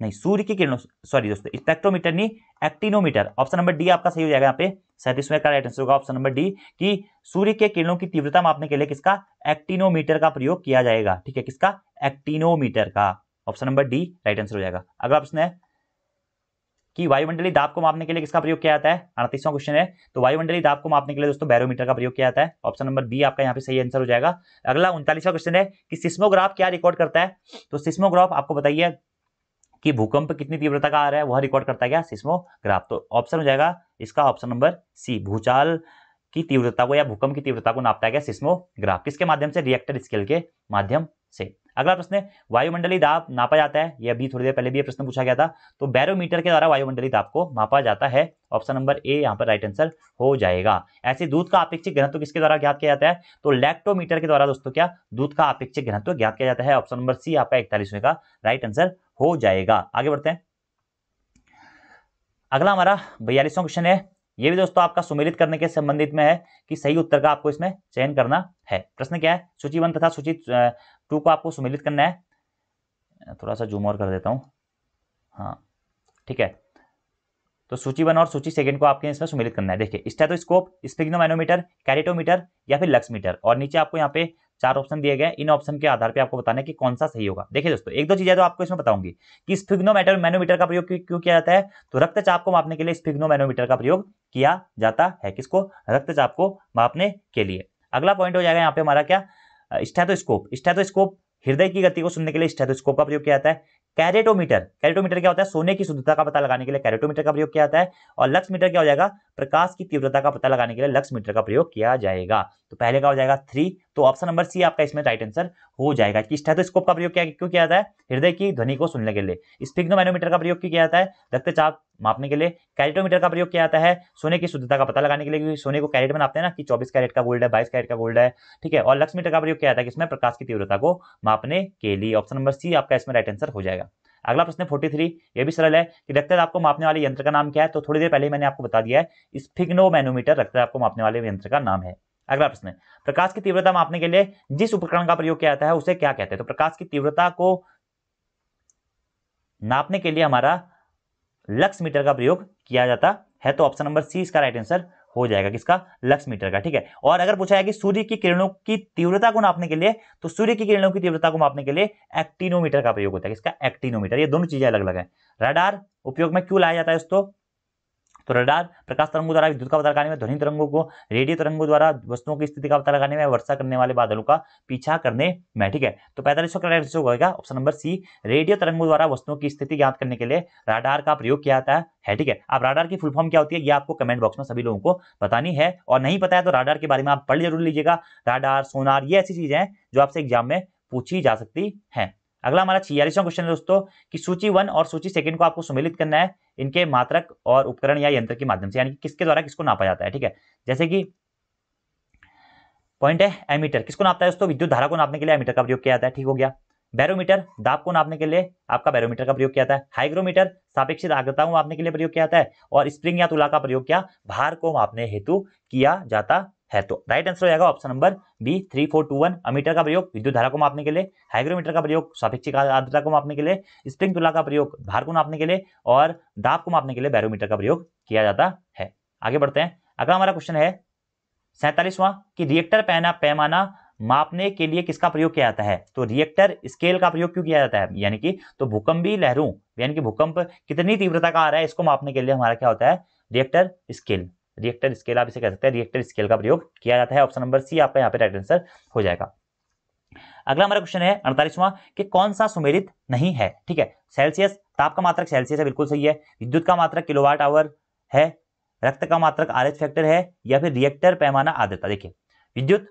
नहीं सूर्य की किरणों सॉरी दोस्तों स्पेक्ट्रोमीटर नहीं एक्टिनोमीटर ऑप्शन नंबर डी आपका सही हो जाएगा यहाँ पे सैंतीसवें का राइट आंसर होगा ऑप्शन नंबर डी कि सूर्य के किरणों की तीव्रता मापने के लिए किसका एक्टिनोमीटर का प्रयोग किया जाएगा ठीक है किसका एक्टिनोमीटर का option number D right answer हो जाएगा अगला ऑप्शन है कि वायुमंडली दाब को मापने के लिए किसका प्रयोग किया जाता है अड़तीसवां क्वेश्चन है तो वायुमंडली दाब को मापने के लिए दोस्तों बैरोमीटर का प्रयोग किया जाता है ऑप्शन नंबर बी आपका यहाँ पे सही आंसर हो जाएगा अगला उनतालीसवां क्वेश्चन है कि सिस्मोग्राफ क्या रिकॉर्ड करता है तो सिस्मोग्राफ आपको बताइए कि भूकंप कितनी तीव्रता का आ रहा है वह रिकॉर्ड करता है क्या सिस्मोग्राफ तो ऑप्शन हो जाएगा इसका ऑप्शन नंबर सी भूचाल की तीव्रता को या भूकंप की तीव्रता को नापता है क्या सिस्मोग्राफ किसके माध्यम से रिएक्टर स्केल के माध्यम से अगला प्रश्न है वायुमंडलीय दाब नापा जाता है यह अभी थोड़ी देर पहले भी यह प्रश्न पूछा गया था तो बैरोमीटर के द्वारा वायुमंडलीय दाब को मापा जाता है ऑप्शन नंबर ए यहाँ पर राइट आंसर हो जाएगा ऐसे दूध का अपेक्षित घनत्व किसके द्वारा ज्ञात किया जाता है तो लैक्टोमीटर के द्वारा दोस्तों क्या दूध का अपेक्षित घनत्व ज्ञात किया जाता है ऑप्शन नंबर सी आपका इकतालीसवें का राइट आंसर हो जाएगा आगे बढ़ते हैं अगला हमारा बयालीसवां क्वेश्चन है ये भी दोस्तों आपका सुमेलित करने के संबंधित में है कि सही उत्तर का आपको इसमें चयन करना है प्रश्न क्या है सूची वन तथा सूची टू को आपको सुमेलित करना है थोड़ा सा जूम और कर देता हूँ हाँ ठीक है तो सूची वन और सूची सेकंड को आपके इसमें सुमेलित करना है देखिए स्टेथोस्कोप स्पिग्नोमैनोमीटर कैरेटोमीटर या फिर लक्समीटर और नीचे आपको यहाँ पे चार ऑप्शन दिए गए इन ऑप्शन के आधार पर आपको बताना है कि कौन सा सही होगा देखिए दोस्तों एक दो चीजें तो आपको इसमें बताऊंगी कि स्फिग्नोमीटर मैनोमीटर का प्रयोग क्यों किया जाता है तो रक्तचाप को मापने के लिए स्फिग्नोमैनोमीटर का प्रयोग किया जाता है किसको रक्तचाप को मापने के लिए अगला पॉइंट हो जाएगा यहाँ पे हमारा क्या स्टैथोस्कोप स्टैथोस्कोप हृदय की गति को सुनने के लिए स्टैथोस्कोप का प्रयोग किया जाता है कैरेटोमीटर कैरेटोमीटर क्या होता है सोने की शुद्धता का पता लगाने के लिए कैरेटोमीटर का प्रयोग किया जाता है और लक्स मीटर क्या हो जाएगा प्रकाश की तीव्रता का पता लगाने के लिए लक्ष्य मीटर का प्रयोग किया जाएगा तो पहले का हो जाएगा थ्री तो ऑप्शन नंबर सी आपका इसमें राइट आंसर हो जाएगा कि स्टेथोस्कोप का प्रयोग किया क्यों किया जाता है हृदय की ध्वनि को सुनने के लिए स्पिग्नोमैनोमीटर का प्रयोग क्यों किया जाता है रक्तचाप मापने के लिए कैरेटोमीटर का प्रयोग किया जाता है सोने की शुद्धता का पता लगाने के लिए क्योंकि सोने को कैरेट में नापते हैं ना कि 24 कैरेट का गोल्ड है 22 कैरेट का गोल्ड है ठीक है और लक्स मीटर का प्रयोग किया जाता है इसमें प्रकाश की तीव्रता को मापने के लिए ऑप्शन नंबर सी आपका इसमें राइट आंसर हो जाएगा अगला प्रश्न फोर्टी थ्री ये भी सरल है कि रक्तदाब आपको मापने वाले यंत्र का नाम क्या है तो थोड़ी देर पहले मैंने आपको बता दिया है मैनोमीटर रक्तदाब आपको मापने वाले यंत्र का नाम है अगला प्रश्न प्रकाश की तीव्रता मापने के लिए जिस उपकरण का प्रयोग किया जाता है उसे क्या कहते हैं तो प्रकाश की तीव्रता को नापने के लिए हमारा लक्स मीटर का प्रयोग किया जाता है तो ऑप्शन नंबर सी इसका राइट आंसर हो जाएगा किसका लक्स मीटर का ठीक है और अगर पूछा है कि सूर्य की किरणों की तीव्रता को नापने के लिए तो सूर्य की किरणों की तीव्रता को मापने के लिए एक्टिनोमीटर का प्रयोग होता है किसका एक्टिनोमीटर ये दोनों चीजें अलग अलग है रडार उपयोग में क्यों लाया जाता है दोस्तों तो रडार प्रकाश तरंगों द्वारा विद्युत का पता लगाने में ध्वनि तरंगों को रेडियो तरंगों द्वारा वस्तुओं की स्थिति का पता लगाने में वर्षा करने वाले बादलों का पीछा करने में ठीक है तो पैंतालीस सौ होगा ऑप्शन नंबर सी रेडियो तरंगों द्वारा वस्तुओं की स्थिति ज्ञात करने के लिए राडार का प्रयोग किया जाता है ठीक है आप राडार की फुल फॉर्म क्या होती है यह आपको कमेंट बॉक्स में सभी लोगों को बतानी है और नहीं पता है तो राडार के बारे में आप पढ़ जरूर लीजिएगा राडार सोनार ये ऐसी चीजें हैं जो आपसे एग्जाम में पूछी जा सकती है अगला हमारा छियालीसवां क्वेश्चन है दोस्तों कि सूची वन और सूची सेकंड को आपको सम्मिलित करना है इनके मात्रक और उपकरण या यंत्र के माध्यम से यानी किसके द्वारा किसको नापा जाता है ठीक है जैसे कि पॉइंट है एमीटर किसको नापता है दोस्तों विद्युत धारा को नापने के लिए एमीटर का प्रयोग किया जाता है ठीक हो गया बैरोमीटर दाब को नापने के लिए आपका बैरोमीटर का प्रयोग किया जाता है हाइग्रोमीटर सापेक्षित आग्रता को मापने के लिए प्रयोग किया जाता है और स्प्रिंग या तुला का प्रयोग किया भार को मापने हेतु किया जाता है तो राइट आंसर हो जाएगा option number B three four two one ammeter का प्रयोग विद्युत धारा को मापने के लिए हाइग्रोमीटर का प्रयोग सापेक्षिक आर्द्रता को मापने के लिए स्प्रिंग तुला का प्रयोग भार को मापने के लिए और दाब को मापने के लिए बैरोमीटर का प्रयोग किया जाता है आगे बढ़ते हैं अगला हमारा क्वेश्चन है सैंतालीसवां कि रिएक्टर पैना पैमाना मापने के लिए किसका प्रयोग किया जाता है तो रिएक्टर स्केल का प्रयोग क्यों किया जाता है यानी कि तो भूकंपीय लहरों यानी कि भूकंप कितनी तीव्रता का आ रहा है इसको मापने के लिए हमारा क्या होता है रिएक्टर स्केल रिएक्टर स्केल आप इसे कह सकते हैं रिएक्टर स्केल का प्रयोग किया जाता है ऑप्शन नंबर सी आपका यहाँ पे राइट आंसर हो जाएगा अगला हमारा क्वेश्चन है अड़तालीसवां कि कौन सा सुमेरित नहीं है ठीक है सेल्सियस ताप का मात्रक सेल्सियस है बिल्कुल सही है विद्युत का मात्रक किलोवाट आवर है रक्त का मात्रक आर फैक्टर है या फिर रिएक्टर पैमाना आदरता देखिए विद्युत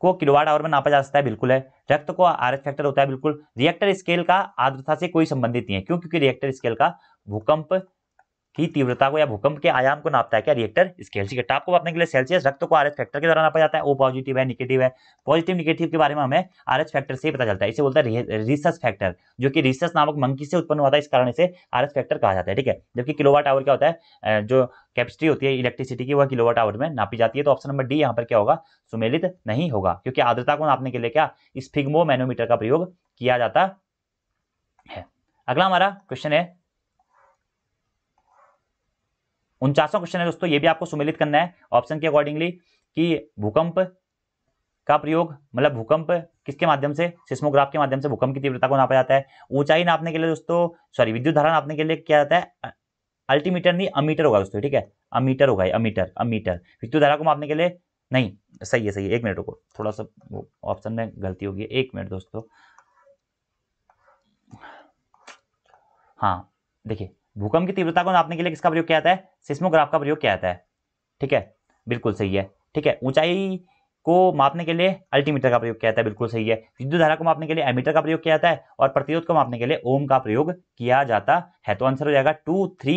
को किलोवाट आवर में नापा जा सकता है बिल्कुल है रक्त को आर फैक्टर होता है बिल्कुल रिएक्टर स्केल का आर्द्रता से कोई संबंधित नहीं है क्यों क्योंकि रिएक्टर स्केल का भूकंप की तीव्रता को या भूकंप के आयाम को नापता है क्या रिएक्टर स्केल ठीक है ताप को अपने के लिए सेल्सियस रक्त को आर एच फैक्टर के द्वारा नापा जाता है वो पॉजिटिव है निगेटिव है पॉजिटिव निगेटिव के बारे में हमें आर एच फैक्टर से ही पता चलता है इसे बोलता है रिसस फैक्टर जो कि रिसस नामक मंकी से उत्पन्न होता है इस कारण इसे आर एच फैक्टर कहा जाता है ठीक है जबकि किलोवाट आवर क्या होता है जो कैपेसिटी होती है इलेक्ट्रिसिटी की वह किलोवाट आवर में नापी जाती है तो ऑप्शन नंबर डी यहाँ पर क्या होगा सुमेलित नहीं होगा क्योंकि आर्द्रता को नापने के लिए क्या स्फिग्मो मैनोमीटर का प्रयोग किया जाता है अगला हमारा क्वेश्चन है उनचासों क्वेश्चन है दोस्तों ये भी आपको सुमिलित करना है ऑप्शन के अकॉर्डिंगली कि भूकंप का प्रयोग मतलब भूकंप किसके माध्यम से सिस्मोग्राफ के माध्यम से भूकंप की तीव्रता को नापा जाता है ऊंचाई नापने के लिए दोस्तों सॉरी विद्युत धारा नापने के लिए क्या जाता है अल्टीमीटर नहीं अमीटर होगा दोस्तों ठीक है अमीटर होगा अमीटर अमीटर विद्युत धारा को मापने के लिए नहीं सही है सही है एक मिनट रुको थोड़ा सा ऑप्शन में गलती होगी एक मिनट दोस्तों हाँ देखिए भूकंप की तीव्रता को नापने के लिए किसका प्रयोग किया जाता है सिस्मोग्राफ का प्रयोग किया जाता है ठीक है बिल्कुल सही है ठीक है ऊंचाई को मापने के लिए अल्टीमीटर का प्रयोग किया जाता है बिल्कुल सही है विद्युत धारा को मापने के लिए एमीटर का प्रयोग किया जाता है और प्रतिरोध को मापने के लिए ओम का प्रयोग किया जाता है तो आंसर हो जाएगा टू थ्री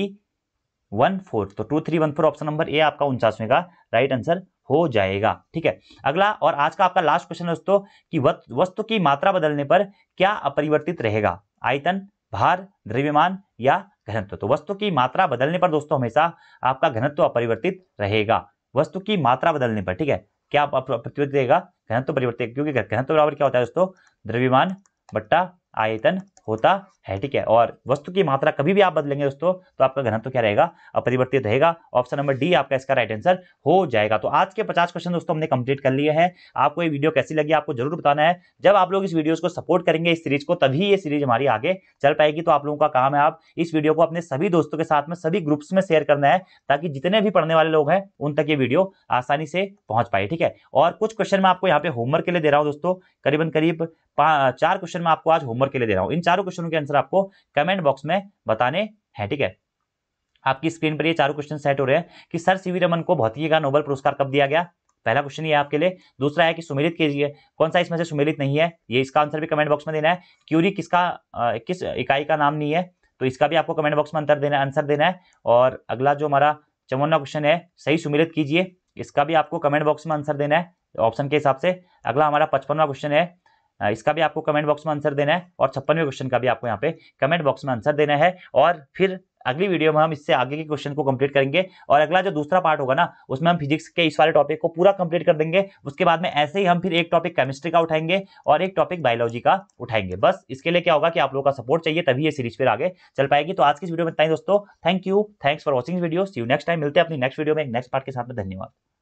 वन फोर तो two three one four option number A आपका उनचासवें का राइट आंसर हो जाएगा ठीक है अगला और आज का आपका लास्ट क्वेश्चन है दोस्तों की वस्तु की मात्रा बदलने पर क्या अपरिवर्तित रहेगा आयतन भार द्रव्यमान या घनत्व तो वस्तु की मात्रा बदलने पर दोस्तों हमेशा आपका घनत्व अपरिवर्तित रहेगा वस्तु की मात्रा बदलने पर ठीक है क्या प्रतिवर्तित रहेगा घनत्व परिवर्तित क्योंकि घनत्व बराबर क्या होता है दोस्तों द्रव्यमान बट्टा आयतन होता है ठीक है और वस्तु की मात्रा कभी भी आप बदलेंगे दोस्तों तो आपका घनत्व क्या रहेगा अपरिवर्तित रहेगा ऑप्शन नंबर डी आपका इसका राइट आंसर हो जाएगा तो आज के पचास क्वेश्चन दोस्तों हमने कंप्लीट कर लिए हैं आपको ये वीडियो कैसी लगी आपको जरूर बताना है जब आप लोग इस वीडियो को सपोर्ट करेंगे इस सीरीज को तभी ये सीरीज हमारी आगे चल पाएगी तो आप लोगों का काम है आप इस वीडियो को अपने सभी दोस्तों के साथ में सभी ग्रुप्स में शेयर करना है ताकि जितने भी पढ़ने वाले लोग हैं उन तक ये वीडियो आसानी से पहुंच पाए ठीक है और कुछ क्वेश्चन मैं आपको यहाँ पे होमवर्क के लिए दे रहा हूँ दोस्तों करीबन करीब चार क्वेश्चन में आपको आज होमवर्क होमवर्क के लिए दे रहा हूं इन चारों क्वेश्चनों के आंसर आपको कमेंट बॉक्स में बताने हैं ठीक है आपकी स्क्रीन पर ये चारों क्वेश्चन सेट हो रहे हैं कि सर सीवी रमन को भौतिकी का नोबल पुरस्कार कब दिया गया पहला क्वेश्चन ये आपके लिए दूसरा है कि सुमेलित कीजिए कौन सा इसमें से सुमेलित नहीं है ये इसका आंसर भी कमेंट बॉक्स में देना है क्यूरी किसका किस इकाई का नाम नहीं है तो इसका भी आपको कमेंट बॉक्स में अंतर देना आंसर देना है और अगला जो हमारा चौवनवा क्वेश्चन है सही सुमेलित कीजिए इसका भी आपको कमेंट बॉक्स में आंसर देना है ऑप्शन के हिसाब से अगला हमारा पचपनवा क्वेश्चन है इसका भी आपको कमेंट बॉक्स में आंसर देना है और छप्पनवे क्वेश्चन का भी आपको यहाँ पे कमेंट बॉक्स में आंसर देना है और फिर अगली वीडियो में हम इससे आगे के क्वेश्चन को कंप्लीट करेंगे और अगला जो दूसरा पार्ट होगा ना उसमें हम फिजिक्स के इस वाले टॉपिक को पूरा कंप्लीट कर देंगे उसके बाद में ऐसे ही हम फिर एक टॉपिक केमिस्ट्री का उठाएंगे और एक टॉपिक बायोलॉजी का उठाएंगे बस इसके लिए क्या होगा कि आप लोगों का सपोर्ट चाहिए तभी यह सीरीज फिर आगे चल पाएगी तो आज की वीडियो में इतना दोस्तों thank you thanks for watching video see you next time मिलते हैं अपनी नेक्स्ट वीडियो में नेक्स्ट पार्ट के साथ में धन्यवाद